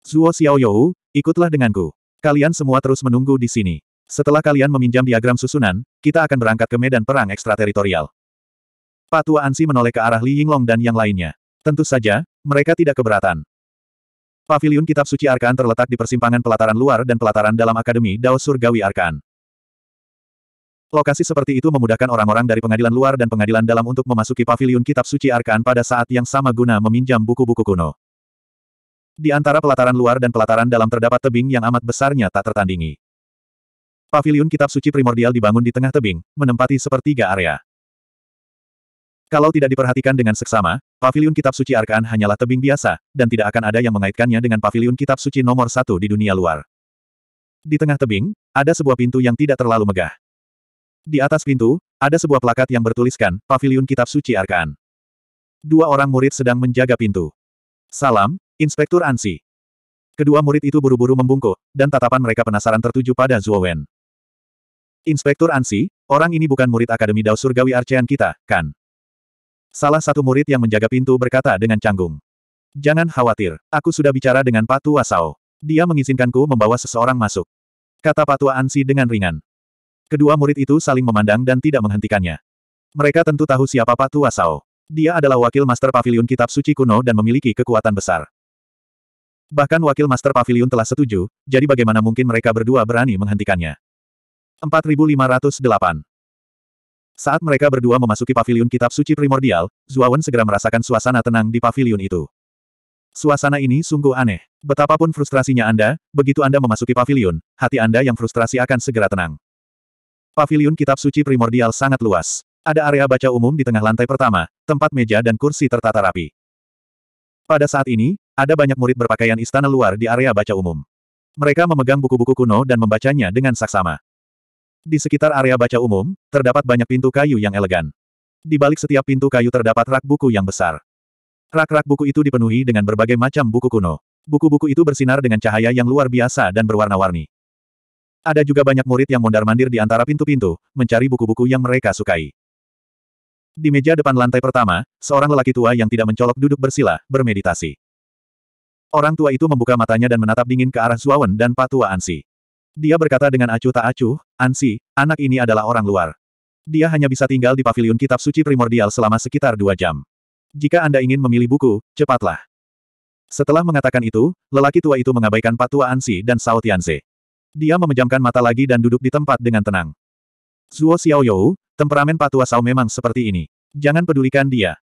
Speaker 1: Zuo Xiaoyou, ikutlah denganku. Kalian semua terus menunggu di sini. Setelah kalian meminjam diagram susunan, kita akan berangkat ke medan perang ekstrateritorial. Pak Tua Ansi menoleh ke arah Li Yinglong dan yang lainnya. Tentu saja, mereka tidak keberatan. Pavilion Kitab Suci Arkan terletak di persimpangan pelataran luar dan pelataran dalam Akademi Dao Surgawi Arkan. Lokasi seperti itu memudahkan orang-orang dari pengadilan luar dan pengadilan dalam untuk memasuki Pavilion Kitab Suci Arkan pada saat yang sama guna meminjam buku-buku kuno. Di antara pelataran luar dan pelataran dalam terdapat tebing yang amat besarnya tak tertandingi. Pavilion Kitab Suci primordial dibangun di tengah tebing, menempati sepertiga area. Kalau tidak diperhatikan dengan seksama, pavilion kitab suci Arkan hanyalah tebing biasa, dan tidak akan ada yang mengaitkannya dengan pavilion kitab suci nomor satu di dunia luar. Di tengah tebing, ada sebuah pintu yang tidak terlalu megah. Di atas pintu, ada sebuah plakat yang bertuliskan, Pavilion Kitab Suci Arkaan. Dua orang murid sedang menjaga pintu. Salam, Inspektur Ansi. Kedua murid itu buru-buru membungkuk, dan tatapan mereka penasaran tertuju pada Zuo Wen. Inspektur Ansi, orang ini bukan murid Akademi Dao Surgawi Arcean kita, kan? Salah satu murid yang menjaga pintu berkata dengan canggung. Jangan khawatir, aku sudah bicara dengan Pak Tua Sao. Dia mengizinkanku membawa seseorang masuk. Kata Pak Ansi dengan ringan. Kedua murid itu saling memandang dan tidak menghentikannya. Mereka tentu tahu siapa Pak Tua Sao. Dia adalah wakil master pavilion kitab suci kuno dan memiliki kekuatan besar. Bahkan wakil master pavilion telah setuju, jadi bagaimana mungkin mereka berdua berani menghentikannya. 4508 saat mereka berdua memasuki pavilion kitab suci primordial, Zuawan segera merasakan suasana tenang di pavilion itu. Suasana ini sungguh aneh. Betapapun frustrasinya Anda, begitu Anda memasuki pavilion, hati Anda yang frustrasi akan segera tenang. Pavilion kitab suci primordial sangat luas. Ada area baca umum di tengah lantai pertama, tempat meja dan kursi tertata rapi. Pada saat ini, ada banyak murid berpakaian istana luar di area baca umum. Mereka memegang buku-buku kuno dan membacanya dengan saksama. Di sekitar area baca umum, terdapat banyak pintu kayu yang elegan. Di balik setiap pintu kayu terdapat rak buku yang besar. Rak-rak buku itu dipenuhi dengan berbagai macam buku kuno. Buku-buku itu bersinar dengan cahaya yang luar biasa dan berwarna-warni. Ada juga banyak murid yang mondar-mandir di antara pintu-pintu, mencari buku-buku yang mereka sukai. Di meja depan lantai pertama, seorang lelaki tua yang tidak mencolok duduk bersila, bermeditasi. Orang tua itu membuka matanya dan menatap dingin ke arah Zuawan dan Patua Ansi. Dia berkata dengan acuh tak acuh, Ansi, anak ini adalah orang luar. Dia hanya bisa tinggal di paviliun kitab suci primordial selama sekitar dua jam. Jika Anda ingin memilih buku, cepatlah. Setelah mengatakan itu, lelaki tua itu mengabaikan patua Ansi dan Sao Tianze. Dia memejamkan mata lagi dan duduk di tempat dengan tenang. Zuo Xiaoyou, temperamen patua Sao memang seperti ini. Jangan pedulikan dia.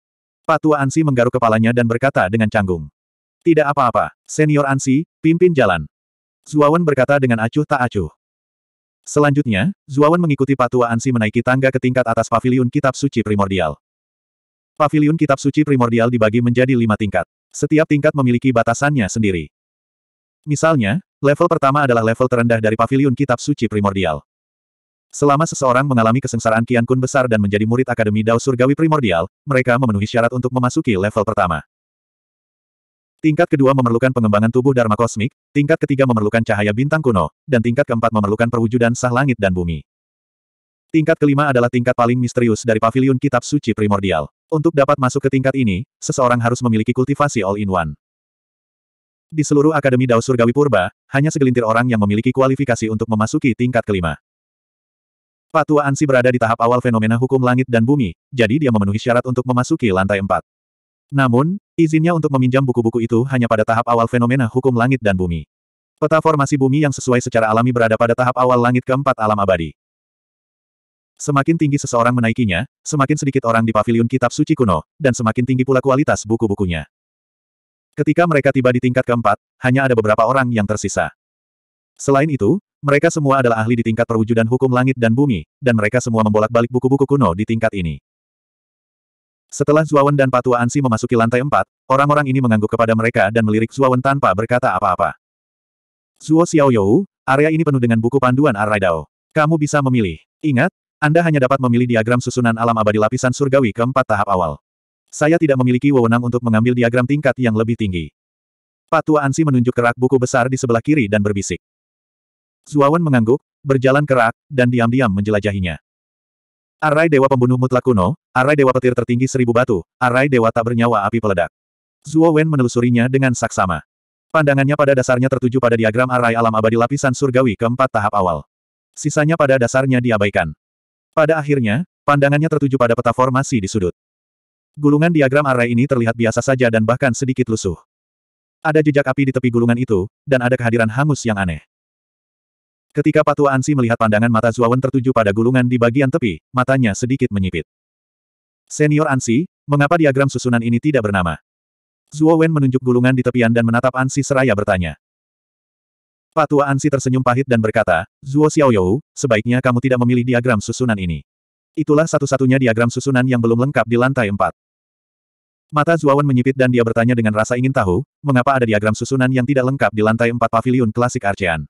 Speaker 1: Patua Ansi menggaruk kepalanya dan berkata dengan canggung. Tidak apa-apa, senior Ansi, pimpin jalan. Zuawan berkata dengan acuh tak acuh. Selanjutnya, Zuawan mengikuti Patua Ansi menaiki tangga ke tingkat atas paviliun kitab suci primordial. Paviliun kitab suci primordial dibagi menjadi lima tingkat. Setiap tingkat memiliki batasannya sendiri. Misalnya, level pertama adalah level terendah dari paviliun kitab suci primordial. Selama seseorang mengalami kesengsaraan Kian Kun besar dan menjadi murid Akademi Dao Surgawi Primordial, mereka memenuhi syarat untuk memasuki level pertama. Tingkat kedua memerlukan pengembangan tubuh Dharma kosmik, tingkat ketiga memerlukan cahaya bintang kuno, dan tingkat keempat memerlukan perwujudan sah langit dan bumi. Tingkat kelima adalah tingkat paling misterius dari pavilion kitab suci primordial. Untuk dapat masuk ke tingkat ini, seseorang harus memiliki kultivasi all-in-one. Di seluruh Akademi Dao Surgawi Purba, hanya segelintir orang yang memiliki kualifikasi untuk memasuki tingkat kelima. Patua Ansi berada di tahap awal fenomena hukum langit dan bumi, jadi dia memenuhi syarat untuk memasuki lantai empat. Namun, izinnya untuk meminjam buku-buku itu hanya pada tahap awal fenomena hukum langit dan bumi. Peta formasi bumi yang sesuai secara alami berada pada tahap awal langit keempat alam abadi. Semakin tinggi seseorang menaikinya, semakin sedikit orang di paviliun kitab suci kuno, dan semakin tinggi pula kualitas buku-bukunya. Ketika mereka tiba di tingkat keempat, hanya ada beberapa orang yang tersisa. Selain itu, mereka semua adalah ahli di tingkat perwujudan hukum langit dan bumi, dan mereka semua membolak-balik buku-buku kuno di tingkat ini. Setelah Zuawan dan Patua Ansi memasuki lantai empat, orang-orang ini mengangguk kepada mereka dan melirik Zuawan tanpa berkata apa-apa. Zuo Xiaoyou, area ini penuh dengan buku panduan Arai Dao. Kamu bisa memilih. Ingat, Anda hanya dapat memilih diagram susunan alam abadi lapisan surgawi keempat tahap awal. Saya tidak memiliki wewenang untuk mengambil diagram tingkat yang lebih tinggi. Patua Ansi menunjuk kerak buku besar di sebelah kiri dan berbisik. Zuawan mengangguk, berjalan ke rak, dan diam-diam menjelajahinya. Arai Dewa Pembunuh Mutlak Kuno, Arai Dewa Petir Tertinggi Seribu Batu, Arai Dewa Tak Bernyawa Api Peledak. Zuo Wen menelusurinya dengan saksama. Pandangannya pada dasarnya tertuju pada diagram arai alam abadi lapisan surgawi keempat tahap awal. Sisanya pada dasarnya diabaikan. Pada akhirnya, pandangannya tertuju pada peta formasi di sudut. Gulungan diagram arai ini terlihat biasa saja dan bahkan sedikit lusuh. Ada jejak api di tepi gulungan itu, dan ada kehadiran hangus yang aneh. Ketika Patua Ansi melihat pandangan mata Zuawan tertuju pada gulungan di bagian tepi, matanya sedikit menyipit. Senior Ansi, mengapa diagram susunan ini tidak bernama? Zuo Wen menunjuk gulungan di tepian dan menatap Ansi seraya bertanya. Patua Ansi tersenyum pahit dan berkata, Zuo Xiaoyou, sebaiknya kamu tidak memilih diagram susunan ini. Itulah satu-satunya diagram susunan yang belum lengkap di lantai empat. Mata Zuawan menyipit dan dia bertanya dengan rasa ingin tahu, mengapa ada diagram susunan yang tidak lengkap di lantai empat pavilion klasik Arcean.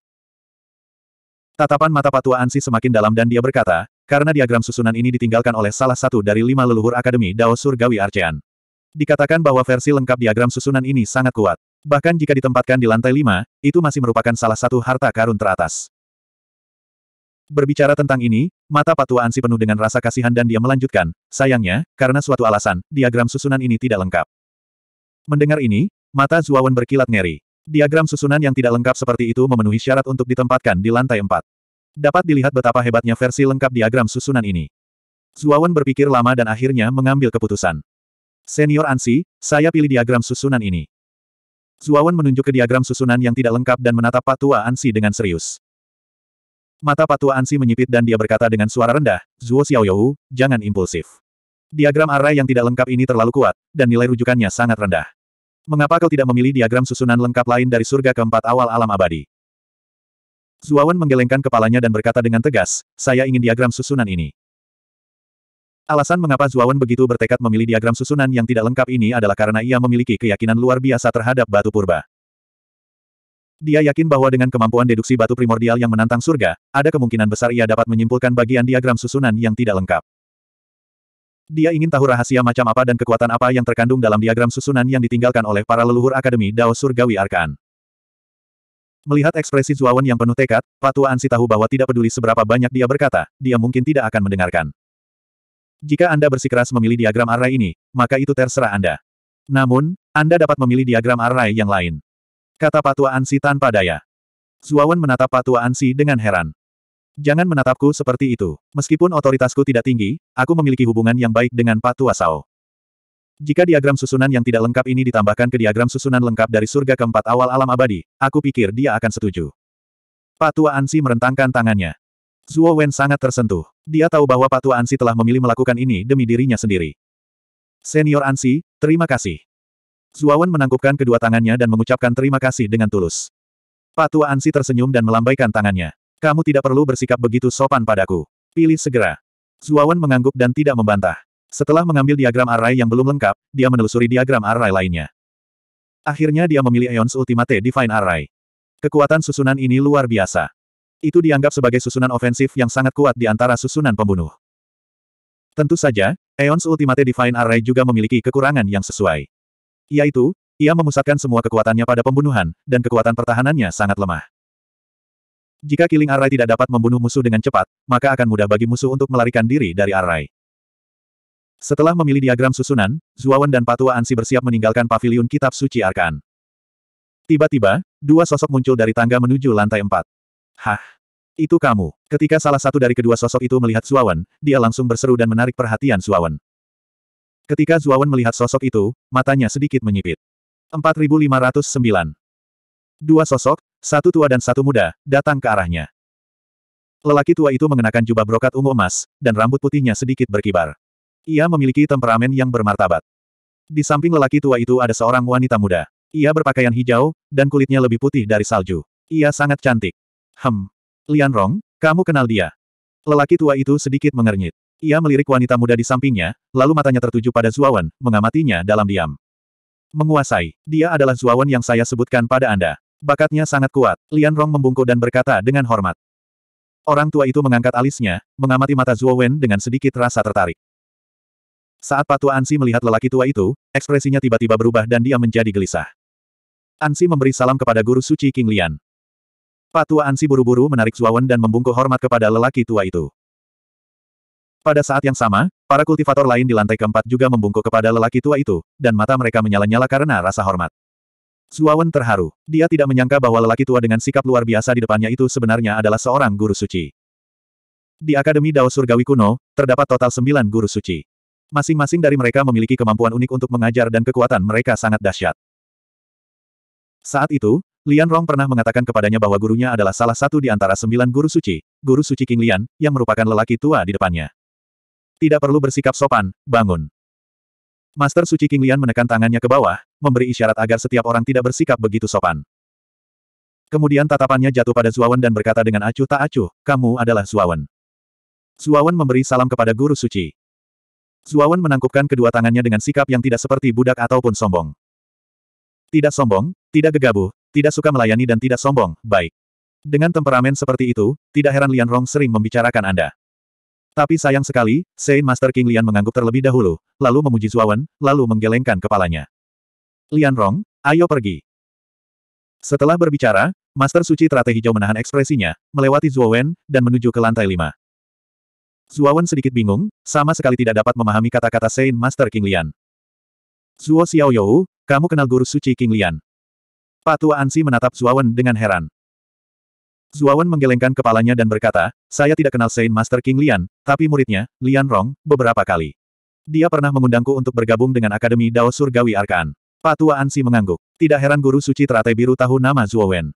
Speaker 1: Tatapan mata patua Ansi semakin dalam dan dia berkata, karena diagram susunan ini ditinggalkan oleh salah satu dari lima leluhur Akademi Dao Surgawi Arcean. Dikatakan bahwa versi lengkap diagram susunan ini sangat kuat. Bahkan jika ditempatkan di lantai lima, itu masih merupakan salah satu harta karun teratas. Berbicara tentang ini, mata patua Ansi penuh dengan rasa kasihan dan dia melanjutkan, sayangnya, karena suatu alasan, diagram susunan ini tidak lengkap. Mendengar ini, mata Zuawan berkilat ngeri. Diagram susunan yang tidak lengkap seperti itu memenuhi syarat untuk ditempatkan di lantai 4. Dapat dilihat betapa hebatnya versi lengkap diagram susunan ini. Zuawan berpikir lama dan akhirnya mengambil keputusan. Senior Ansi, saya pilih diagram susunan ini. Zuawan menunjuk ke diagram susunan yang tidak lengkap dan menatap Patua Ansi dengan serius. Mata Patua Ansi menyipit dan dia berkata dengan suara rendah, Zuo Xiaoyou, jangan impulsif. Diagram array yang tidak lengkap ini terlalu kuat, dan nilai rujukannya sangat rendah. Mengapa kau tidak memilih diagram susunan lengkap lain dari surga keempat awal alam abadi? Zuawan menggelengkan kepalanya dan berkata dengan tegas, saya ingin diagram susunan ini. Alasan mengapa Zuawan begitu bertekad memilih diagram susunan yang tidak lengkap ini adalah karena ia memiliki keyakinan luar biasa terhadap batu purba. Dia yakin bahwa dengan kemampuan deduksi batu primordial yang menantang surga, ada kemungkinan besar ia dapat menyimpulkan bagian diagram susunan yang tidak lengkap. Dia ingin tahu rahasia macam apa dan kekuatan apa yang terkandung dalam diagram susunan yang ditinggalkan oleh para leluhur Akademi Dao Surgawi Arkan. Melihat ekspresi Zuawan yang penuh tekad, Patua Ansi tahu bahwa tidak peduli seberapa banyak dia berkata, dia mungkin tidak akan mendengarkan. Jika Anda bersikeras memilih diagram arai ini, maka itu terserah Anda. Namun, Anda dapat memilih diagram arai yang lain. Kata Patua Ansi tanpa daya. Zuawan menatap Patua Ansi dengan heran. Jangan menatapku seperti itu. Meskipun otoritasku tidak tinggi, aku memiliki hubungan yang baik dengan Patua Sao. Jika diagram susunan yang tidak lengkap ini ditambahkan ke diagram susunan lengkap dari surga keempat awal alam abadi, aku pikir dia akan setuju. Patua Ansi merentangkan tangannya. Zuo Wen sangat tersentuh. Dia tahu bahwa Patua Ansi telah memilih melakukan ini demi dirinya sendiri. Senior Ansi, terima kasih. Zuo Wen menangkupkan kedua tangannya dan mengucapkan terima kasih dengan tulus. Patua Ansi tersenyum dan melambaikan tangannya. Kamu tidak perlu bersikap begitu sopan padaku. Pilih segera. Zuawan mengangguk dan tidak membantah. Setelah mengambil diagram array yang belum lengkap, dia menelusuri diagram array lainnya. Akhirnya dia memilih Eons Ultimate Divine Array. Kekuatan susunan ini luar biasa. Itu dianggap sebagai susunan ofensif yang sangat kuat di antara susunan pembunuh. Tentu saja, Eons Ultimate Divine Array juga memiliki kekurangan yang sesuai. Yaitu, ia memusatkan semua kekuatannya pada pembunuhan, dan kekuatan pertahanannya sangat lemah. Jika Killing Array tidak dapat membunuh musuh dengan cepat, maka akan mudah bagi musuh untuk melarikan diri dari Array. Setelah memilih diagram susunan, Zuawan dan Patua Ansi bersiap meninggalkan paviliun kitab suci Arkan. Tiba-tiba, dua sosok muncul dari tangga menuju lantai empat. Hah? Itu kamu. Ketika salah satu dari kedua sosok itu melihat Zuawan, dia langsung berseru dan menarik perhatian Zuawan. Ketika Zuawan melihat sosok itu, matanya sedikit menyipit. 4509. Dua sosok, satu tua dan satu muda, datang ke arahnya. Lelaki tua itu mengenakan jubah brokat ungu emas, dan rambut putihnya sedikit berkibar. Ia memiliki temperamen yang bermartabat. Di samping lelaki tua itu ada seorang wanita muda. Ia berpakaian hijau, dan kulitnya lebih putih dari salju. Ia sangat cantik. Hem. Lian Rong, kamu kenal dia. Lelaki tua itu sedikit mengernyit. Ia melirik wanita muda di sampingnya, lalu matanya tertuju pada Zuawan, mengamatinya dalam diam. Menguasai, dia adalah Zuawan yang saya sebutkan pada Anda. Bakatnya sangat kuat, Lian Rong membungkuk dan berkata dengan hormat. Orang tua itu mengangkat alisnya, mengamati mata Zuo Wen dengan sedikit rasa tertarik. Saat Patua Ansi melihat lelaki tua itu, ekspresinya tiba-tiba berubah dan dia menjadi gelisah. Ansi memberi salam kepada guru suci King Lian. Patua Ansi buru-buru menarik Zuo Wen dan membungkuk hormat kepada lelaki tua itu. Pada saat yang sama, para kultivator lain di lantai keempat juga membungkuk kepada lelaki tua itu, dan mata mereka menyala-nyala karena rasa hormat. Zuawan terharu. Dia tidak menyangka bahwa lelaki tua dengan sikap luar biasa di depannya itu sebenarnya adalah seorang guru suci. Di Akademi Dao Surgawi kuno, terdapat total sembilan guru suci. Masing-masing dari mereka memiliki kemampuan unik untuk mengajar dan kekuatan mereka sangat dahsyat. Saat itu, Lian Rong pernah mengatakan kepadanya bahwa gurunya adalah salah satu di antara sembilan guru suci, guru suci King Lian, yang merupakan lelaki tua di depannya. Tidak perlu bersikap sopan, bangun. Master Suci King Lian menekan tangannya ke bawah, memberi isyarat agar setiap orang tidak bersikap begitu sopan. Kemudian tatapannya jatuh pada Zuawan dan berkata dengan acuh tak acuh, kamu adalah Zuawan. Zuawan memberi salam kepada Guru Suci. Zuawan menangkupkan kedua tangannya dengan sikap yang tidak seperti budak ataupun sombong. Tidak sombong, tidak gegabah, tidak suka melayani dan tidak sombong, baik. Dengan temperamen seperti itu, tidak heran Lian Rong sering membicarakan Anda. Tapi sayang sekali, Saint Master King Lian mengangguk terlebih dahulu, lalu memuji Zuawan, lalu menggelengkan kepalanya. Lian Rong, ayo pergi. Setelah berbicara, Master Suci Trate Hijau menahan ekspresinya, melewati Zuawan, dan menuju ke lantai lima. Zuawan sedikit bingung, sama sekali tidak dapat memahami kata-kata Saint Master King Lian. Zuo Xiaoyou, kamu kenal guru suci King Lian. Patua Ansi menatap Zuawan dengan heran. Zuawan menggelengkan kepalanya dan berkata, saya tidak kenal Saint Master King Lian, tapi muridnya, Lian Rong, beberapa kali. Dia pernah mengundangku untuk bergabung dengan Akademi Dao Surgawi Arkaan. Patua Ansi mengangguk. Tidak heran guru suci teratai biru tahu nama Zuowen.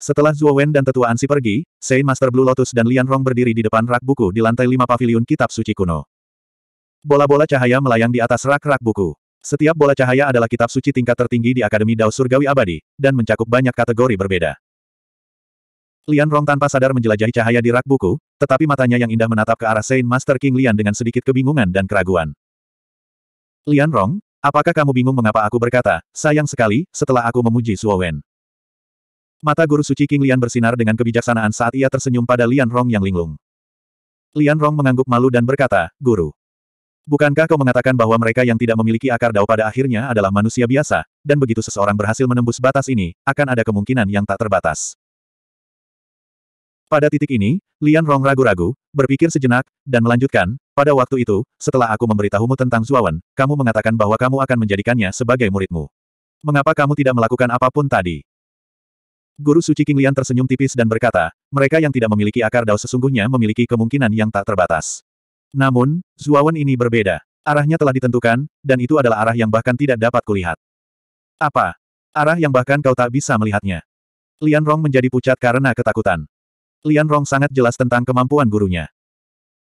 Speaker 1: Setelah Zuowen dan tetua Ansi pergi, Saint Master Blue Lotus dan Lian Rong berdiri di depan rak buku di lantai lima pavilion kitab suci kuno. Bola-bola cahaya melayang di atas rak-rak buku. Setiap bola cahaya adalah kitab suci tingkat tertinggi di Akademi Dao Surgawi Abadi, dan mencakup banyak kategori berbeda. Lian Rong tanpa sadar menjelajahi cahaya di rak buku, tetapi matanya yang indah menatap ke arah Saint Master King Lian dengan sedikit kebingungan dan keraguan. Lian Rong, apakah kamu bingung mengapa aku berkata, sayang sekali, setelah aku memuji Suo Wen. Mata Guru Suci King Lian bersinar dengan kebijaksanaan saat ia tersenyum pada Lian Rong yang linglung. Lian Rong mengangguk malu dan berkata, Guru, Bukankah kau mengatakan bahwa mereka yang tidak memiliki akar dao pada akhirnya adalah manusia biasa, dan begitu seseorang berhasil menembus batas ini, akan ada kemungkinan yang tak terbatas. Pada titik ini, Lian Rong ragu-ragu, berpikir sejenak, dan melanjutkan, pada waktu itu, setelah aku memberitahumu tentang Zuawan, kamu mengatakan bahwa kamu akan menjadikannya sebagai muridmu. Mengapa kamu tidak melakukan apapun tadi? Guru Suci King Lian tersenyum tipis dan berkata, mereka yang tidak memiliki akar dao sesungguhnya memiliki kemungkinan yang tak terbatas. Namun, Zuawan ini berbeda. Arahnya telah ditentukan, dan itu adalah arah yang bahkan tidak dapat kulihat. Apa? Arah yang bahkan kau tak bisa melihatnya. Lian Rong menjadi pucat karena ketakutan. Lian Rong sangat jelas tentang kemampuan gurunya.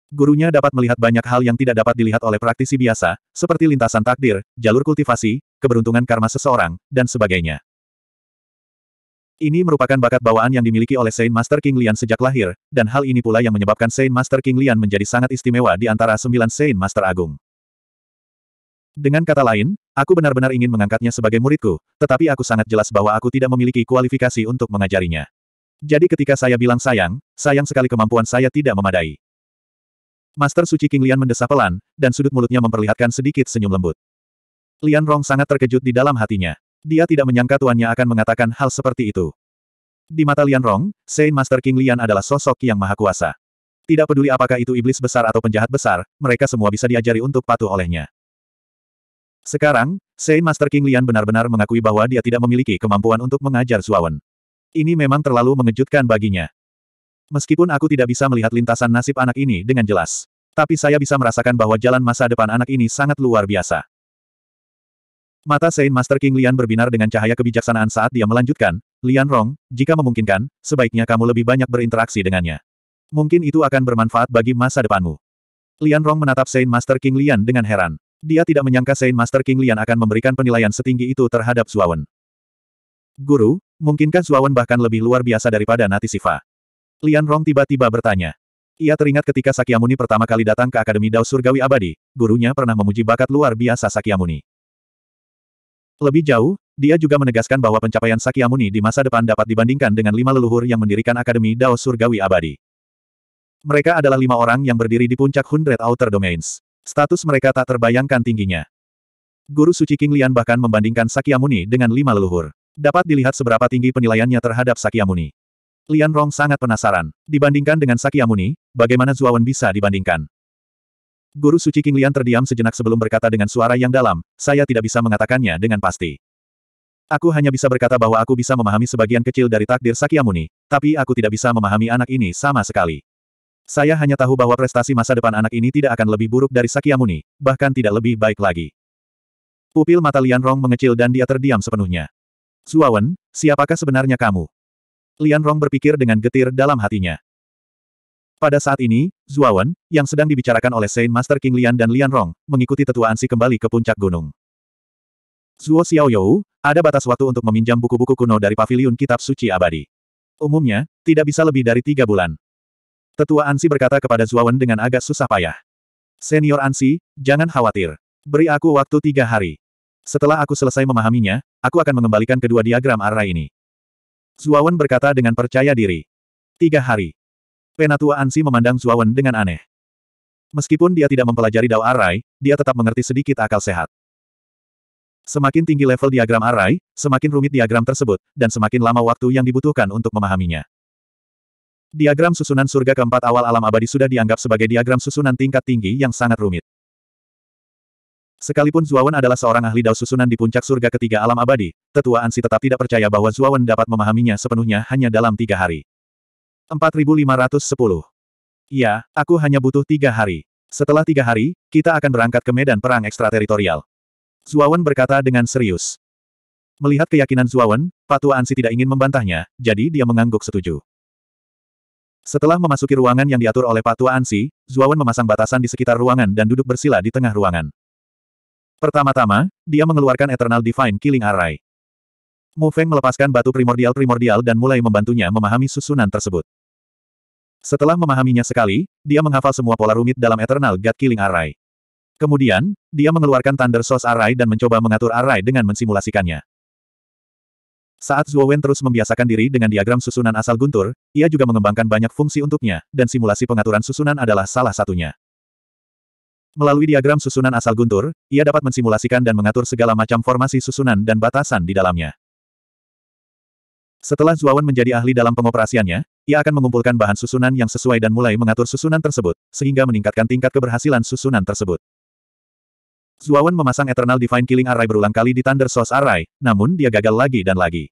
Speaker 1: Gurunya dapat melihat banyak hal yang tidak dapat dilihat oleh praktisi biasa, seperti lintasan takdir, jalur kultivasi, keberuntungan karma seseorang, dan sebagainya. Ini merupakan bakat bawaan yang dimiliki oleh Saint Master King Lian sejak lahir, dan hal ini pula yang menyebabkan Saint Master King Lian menjadi sangat istimewa di antara sembilan Saint Master Agung. Dengan kata lain, aku benar-benar ingin mengangkatnya sebagai muridku, tetapi aku sangat jelas bahwa aku tidak memiliki kualifikasi untuk mengajarinya. Jadi ketika saya bilang sayang, sayang sekali kemampuan saya tidak memadai. Master Suci King Lian mendesah pelan, dan sudut mulutnya memperlihatkan sedikit senyum lembut. Lian Rong sangat terkejut di dalam hatinya. Dia tidak menyangka tuannya akan mengatakan hal seperti itu. Di mata Lian Rong, Saint Master King Lian adalah sosok yang maha kuasa. Tidak peduli apakah itu iblis besar atau penjahat besar, mereka semua bisa diajari untuk patuh olehnya. Sekarang, Saint Master King Lian benar-benar mengakui bahwa dia tidak memiliki kemampuan untuk mengajar Zuawan. Ini memang terlalu mengejutkan baginya. Meskipun aku tidak bisa melihat lintasan nasib anak ini dengan jelas. Tapi saya bisa merasakan bahwa jalan masa depan anak ini sangat luar biasa. Mata Saint Master King Lian berbinar dengan cahaya kebijaksanaan saat dia melanjutkan, Lian Rong, jika memungkinkan, sebaiknya kamu lebih banyak berinteraksi dengannya. Mungkin itu akan bermanfaat bagi masa depanmu. Lian Rong menatap Saint Master King Lian dengan heran. Dia tidak menyangka Saint Master King Lian akan memberikan penilaian setinggi itu terhadap Zuawan. Guru, Mungkinkah Zuawan bahkan lebih luar biasa daripada Nati Sifa? Lian Rong tiba-tiba bertanya. Ia teringat ketika Sakyamuni pertama kali datang ke Akademi Dao Surgawi Abadi, gurunya pernah memuji bakat luar biasa Sakyamuni. Lebih jauh, dia juga menegaskan bahwa pencapaian Sakyamuni di masa depan dapat dibandingkan dengan lima leluhur yang mendirikan Akademi Dao Surgawi Abadi. Mereka adalah lima orang yang berdiri di puncak Hundred Outer Domains. Status mereka tak terbayangkan tingginya. Guru Suci King Lian bahkan membandingkan Sakyamuni dengan lima leluhur. Dapat dilihat seberapa tinggi penilaiannya terhadap Sakyamuni. Lian Rong sangat penasaran. Dibandingkan dengan Sakyamuni, bagaimana Zuawan bisa dibandingkan? Guru Suci King Lian terdiam sejenak sebelum berkata dengan suara yang dalam, saya tidak bisa mengatakannya dengan pasti. Aku hanya bisa berkata bahwa aku bisa memahami sebagian kecil dari takdir Sakyamuni, tapi aku tidak bisa memahami anak ini sama sekali. Saya hanya tahu bahwa prestasi masa depan anak ini tidak akan lebih buruk dari Sakyamuni, bahkan tidak lebih baik lagi. Pupil mata Lian Rong mengecil dan dia terdiam sepenuhnya. Suawen, siapakah sebenarnya kamu? Lian Rong berpikir dengan getir dalam hatinya. Pada saat ini, Zuawan, yang sedang dibicarakan oleh Saint Master King Lian dan Lian Rong, mengikuti tetua Ansi kembali ke puncak gunung. Zuo Xiaoyou, ada batas waktu untuk meminjam buku-buku kuno dari paviliun kitab suci abadi. Umumnya, tidak bisa lebih dari tiga bulan. Tetua Ansi berkata kepada Zuawan dengan agak susah payah. Senior Ansi, jangan khawatir. Beri aku waktu tiga hari. Setelah aku selesai memahaminya, aku akan mengembalikan kedua diagram arah ini. Zuawan berkata dengan percaya diri. Tiga hari. Penatua Ansi memandang Zuawan dengan aneh. Meskipun dia tidak mempelajari Dao Arai, dia tetap mengerti sedikit akal sehat. Semakin tinggi level diagram Arai, semakin rumit diagram tersebut, dan semakin lama waktu yang dibutuhkan untuk memahaminya. Diagram susunan surga keempat awal alam abadi sudah dianggap sebagai diagram susunan tingkat tinggi yang sangat rumit. Sekalipun Zuawan adalah seorang ahli dao susunan di puncak surga ketiga alam abadi, tetua Ansi tetap tidak percaya bahwa Zuawan dapat memahaminya sepenuhnya hanya dalam tiga hari. 4510. Iya, aku hanya butuh tiga hari. Setelah tiga hari, kita akan berangkat ke medan perang ekstrateritorial. Zuawan berkata dengan serius. Melihat keyakinan Zuawan, Patua Ansi tidak ingin membantahnya, jadi dia mengangguk setuju. Setelah memasuki ruangan yang diatur oleh Patua Ansi, Zuawan memasang batasan di sekitar ruangan dan duduk bersila di tengah ruangan. Pertama-tama, dia mengeluarkan Eternal Divine Killing Array. Mu Feng melepaskan batu primordial-primordial dan mulai membantunya memahami susunan tersebut. Setelah memahaminya sekali, dia menghafal semua pola rumit dalam Eternal God Killing Array. Kemudian, dia mengeluarkan Thunder Source Array dan mencoba mengatur Array dengan mensimulasikannya. Saat Zhuo Wen terus membiasakan diri dengan diagram susunan asal guntur, ia juga mengembangkan banyak fungsi untuknya, dan simulasi pengaturan susunan adalah salah satunya. Melalui diagram susunan asal guntur, ia dapat mensimulasikan dan mengatur segala macam formasi susunan dan batasan di dalamnya. Setelah Zuawan menjadi ahli dalam pengoperasiannya, ia akan mengumpulkan bahan susunan yang sesuai dan mulai mengatur susunan tersebut, sehingga meningkatkan tingkat keberhasilan susunan tersebut. Zuawan memasang Eternal Divine Killing Array berulang kali di Thunder Source Array, namun dia gagal lagi dan lagi.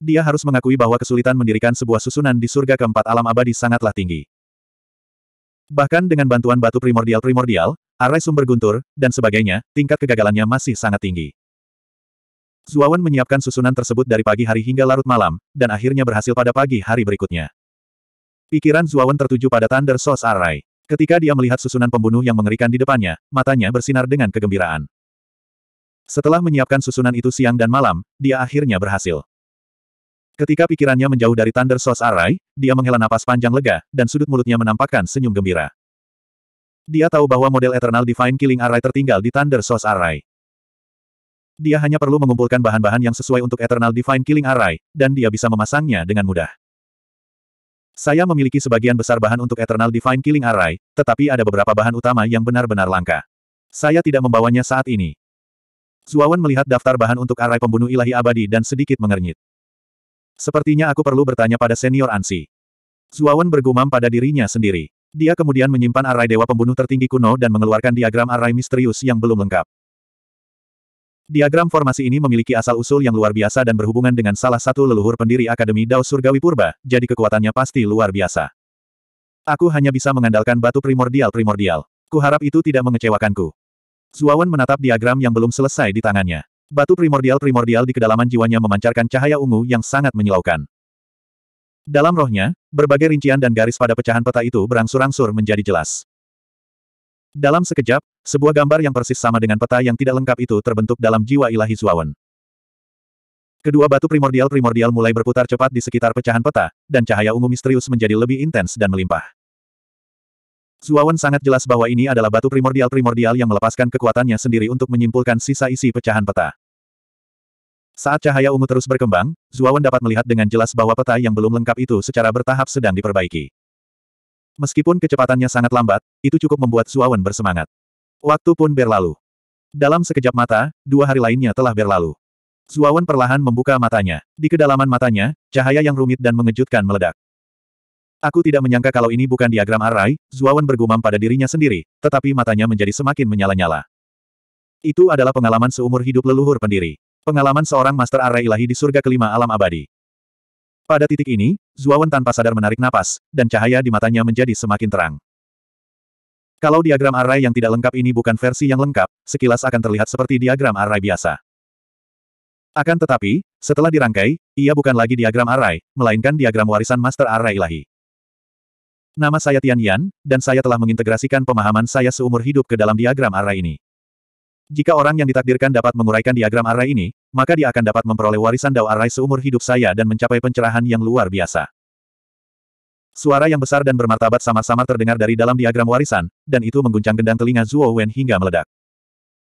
Speaker 1: Dia harus mengakui bahwa kesulitan mendirikan sebuah susunan di surga keempat alam abadi sangatlah tinggi. Bahkan dengan bantuan batu primordial-primordial, arai sumber guntur, dan sebagainya, tingkat kegagalannya masih sangat tinggi. Zuawan menyiapkan susunan tersebut dari pagi hari hingga larut malam, dan akhirnya berhasil pada pagi hari berikutnya. Pikiran Zuawan tertuju pada Thunder Source arai Ketika dia melihat susunan pembunuh yang mengerikan di depannya, matanya bersinar dengan kegembiraan. Setelah menyiapkan susunan itu siang dan malam, dia akhirnya berhasil. Ketika pikirannya menjauh dari Thunder Source Array, dia menghela napas panjang lega, dan sudut mulutnya menampakkan senyum gembira. Dia tahu bahwa model Eternal Divine Killing Array tertinggal di Thunder Source Array. Dia hanya perlu mengumpulkan bahan-bahan yang sesuai untuk Eternal Divine Killing Array, dan dia bisa memasangnya dengan mudah. Saya memiliki sebagian besar bahan untuk Eternal Divine Killing Array, tetapi ada beberapa bahan utama yang benar-benar langka. Saya tidak membawanya saat ini. Zuawan melihat daftar bahan untuk Array Pembunuh Ilahi Abadi dan sedikit mengernyit. Sepertinya aku perlu bertanya pada senior Ansi. Zuawan bergumam pada dirinya sendiri. Dia kemudian menyimpan arai dewa pembunuh tertinggi kuno dan mengeluarkan diagram arai misterius yang belum lengkap. Diagram formasi ini memiliki asal-usul yang luar biasa dan berhubungan dengan salah satu leluhur pendiri Akademi Dao Surgawi Purba, jadi kekuatannya pasti luar biasa. Aku hanya bisa mengandalkan batu primordial-primordial. Kuharap itu tidak mengecewakanku. Zuawan menatap diagram yang belum selesai di tangannya. Batu primordial-primordial di kedalaman jiwanya memancarkan cahaya ungu yang sangat menyilaukan. Dalam rohnya, berbagai rincian dan garis pada pecahan peta itu berangsur-angsur menjadi jelas. Dalam sekejap, sebuah gambar yang persis sama dengan peta yang tidak lengkap itu terbentuk dalam jiwa ilahi Zuawan. Kedua batu primordial-primordial mulai berputar cepat di sekitar pecahan peta, dan cahaya ungu misterius menjadi lebih intens dan melimpah. Zuawan sangat jelas bahwa ini adalah batu primordial-primordial yang melepaskan kekuatannya sendiri untuk menyimpulkan sisa isi pecahan peta. Saat cahaya ungu terus berkembang, Zuawan dapat melihat dengan jelas bahwa peta yang belum lengkap itu secara bertahap sedang diperbaiki. Meskipun kecepatannya sangat lambat, itu cukup membuat Zuawan bersemangat. Waktu pun berlalu. Dalam sekejap mata, dua hari lainnya telah berlalu. Zuawan perlahan membuka matanya. Di kedalaman matanya, cahaya yang rumit dan mengejutkan meledak. Aku tidak menyangka kalau ini bukan diagram arai, Zuawan bergumam pada dirinya sendiri, tetapi matanya menjadi semakin menyala-nyala. Itu adalah pengalaman seumur hidup leluhur pendiri. Pengalaman seorang master arai ilahi di surga kelima alam abadi. Pada titik ini, Zuawan tanpa sadar menarik napas, dan cahaya di matanya menjadi semakin terang. Kalau diagram arai yang tidak lengkap ini bukan versi yang lengkap, sekilas akan terlihat seperti diagram arai biasa. Akan tetapi, setelah dirangkai, ia bukan lagi diagram arai, melainkan diagram warisan master arai ilahi. Nama saya Tian Yan, dan saya telah mengintegrasikan pemahaman saya seumur hidup ke dalam diagram arah ini. Jika orang yang ditakdirkan dapat menguraikan diagram arah ini, maka dia akan dapat memperoleh warisan Dao Array seumur hidup saya dan mencapai pencerahan yang luar biasa. Suara yang besar dan bermartabat sama-sama terdengar dari dalam diagram warisan, dan itu mengguncang gendang telinga Zhuo Wen hingga meledak.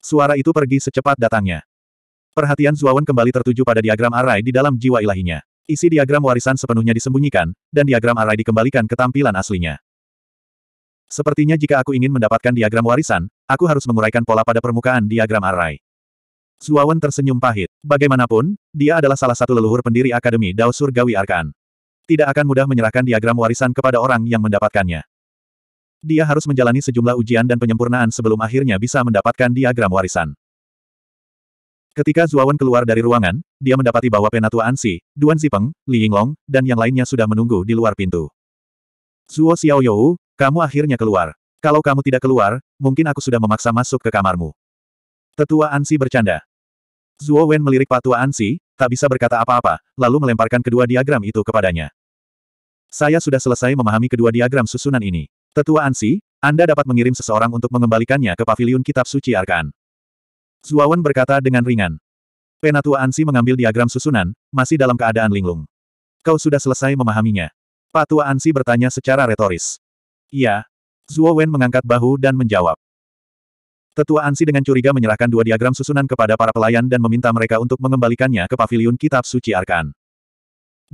Speaker 1: Suara itu pergi secepat datangnya. Perhatian Zhuo Wen kembali tertuju pada diagram array di dalam jiwa ilahinya. Isi diagram warisan sepenuhnya disembunyikan, dan diagram array dikembalikan ke tampilan aslinya. Sepertinya jika aku ingin mendapatkan diagram warisan, aku harus menguraikan pola pada permukaan diagram arai. Zuawan tersenyum pahit. Bagaimanapun, dia adalah salah satu leluhur pendiri Akademi Dao Surgawi Arkan. Tidak akan mudah menyerahkan diagram warisan kepada orang yang mendapatkannya. Dia harus menjalani sejumlah ujian dan penyempurnaan sebelum akhirnya bisa mendapatkan diagram warisan. Ketika Zuawan keluar dari ruangan, dia mendapati bahwa Penatua Ansi, Duan Zipeng, Li Yinglong, dan yang lainnya sudah menunggu di luar pintu. Zuo Xiaoyou, kamu akhirnya keluar. Kalau kamu tidak keluar, mungkin aku sudah memaksa masuk ke kamarmu. Tetua Ansi bercanda. Zuo Wen melirik Patua Ansi, tak bisa berkata apa-apa, lalu melemparkan kedua diagram itu kepadanya. Saya sudah selesai memahami kedua diagram susunan ini. Tetua Ansi, Anda dapat mengirim seseorang untuk mengembalikannya ke paviliun kitab suci Arkan. Zuawan berkata dengan ringan. Penatua Ansi mengambil diagram susunan, masih dalam keadaan linglung. Kau sudah selesai memahaminya. Patua Ansi bertanya secara retoris. Iya. Zuo mengangkat bahu dan menjawab. Tetua Ansi dengan curiga menyerahkan dua diagram susunan kepada para pelayan dan meminta mereka untuk mengembalikannya ke paviliun kitab suci Arkan.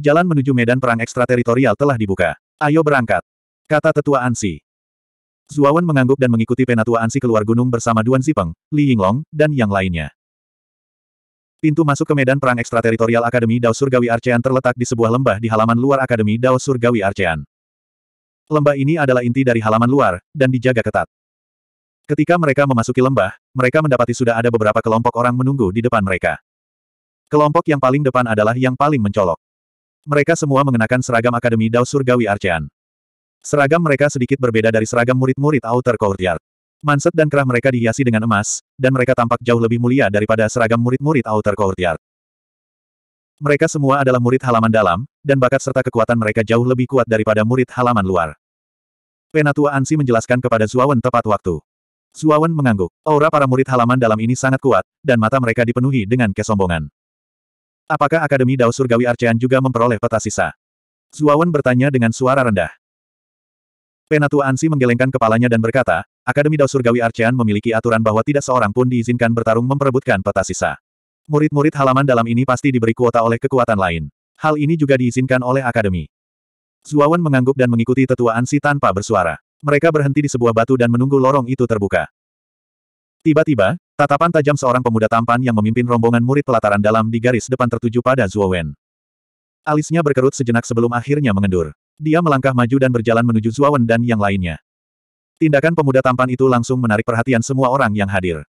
Speaker 1: Jalan menuju medan perang ekstrateritorial telah dibuka. Ayo berangkat. Kata Tetua Ansi. Zuawan mengangguk dan mengikuti penatua Ansi keluar gunung bersama Duan Zipeng, Li Yinglong, dan yang lainnya. Pintu masuk ke medan perang ekstrateritorial Akademi Dao Surgawi Arcean terletak di sebuah lembah di halaman luar Akademi Dao Surgawi Arcean. Lembah ini adalah inti dari halaman luar, dan dijaga ketat. Ketika mereka memasuki lembah, mereka mendapati sudah ada beberapa kelompok orang menunggu di depan mereka. Kelompok yang paling depan adalah yang paling mencolok. Mereka semua mengenakan seragam Akademi Dao Surgawi Arcean. Seragam mereka sedikit berbeda dari seragam murid-murid Outer Courtyard. Manset dan kerah mereka dihiasi dengan emas, dan mereka tampak jauh lebih mulia daripada seragam murid-murid Outer Courtyard. Mereka semua adalah murid halaman dalam, dan bakat serta kekuatan mereka jauh lebih kuat daripada murid halaman luar. Penatua Ansi menjelaskan kepada Zuawan tepat waktu. Zuawan mengangguk. Aura para murid halaman dalam ini sangat kuat, dan mata mereka dipenuhi dengan kesombongan. Apakah Akademi Dao Surgawi Arcean juga memperoleh peta sisa? Zuawan bertanya dengan suara rendah. Penatu Ansi menggelengkan kepalanya dan berkata, Akademi Dao Surgawi Arcean memiliki aturan bahwa tidak seorang pun diizinkan bertarung memperebutkan peta sisa. Murid-murid halaman dalam ini pasti diberi kuota oleh kekuatan lain. Hal ini juga diizinkan oleh Akademi. Zuawan mengangguk dan mengikuti tetua Ansi tanpa bersuara. Mereka berhenti di sebuah batu dan menunggu lorong itu terbuka. Tiba-tiba, tatapan tajam seorang pemuda tampan yang memimpin rombongan murid pelataran dalam di garis depan tertuju pada Zuowen. Alisnya berkerut sejenak sebelum akhirnya mengendur. Dia melangkah maju dan berjalan menuju Zuawan dan yang lainnya. Tindakan pemuda tampan itu langsung menarik perhatian semua orang yang hadir.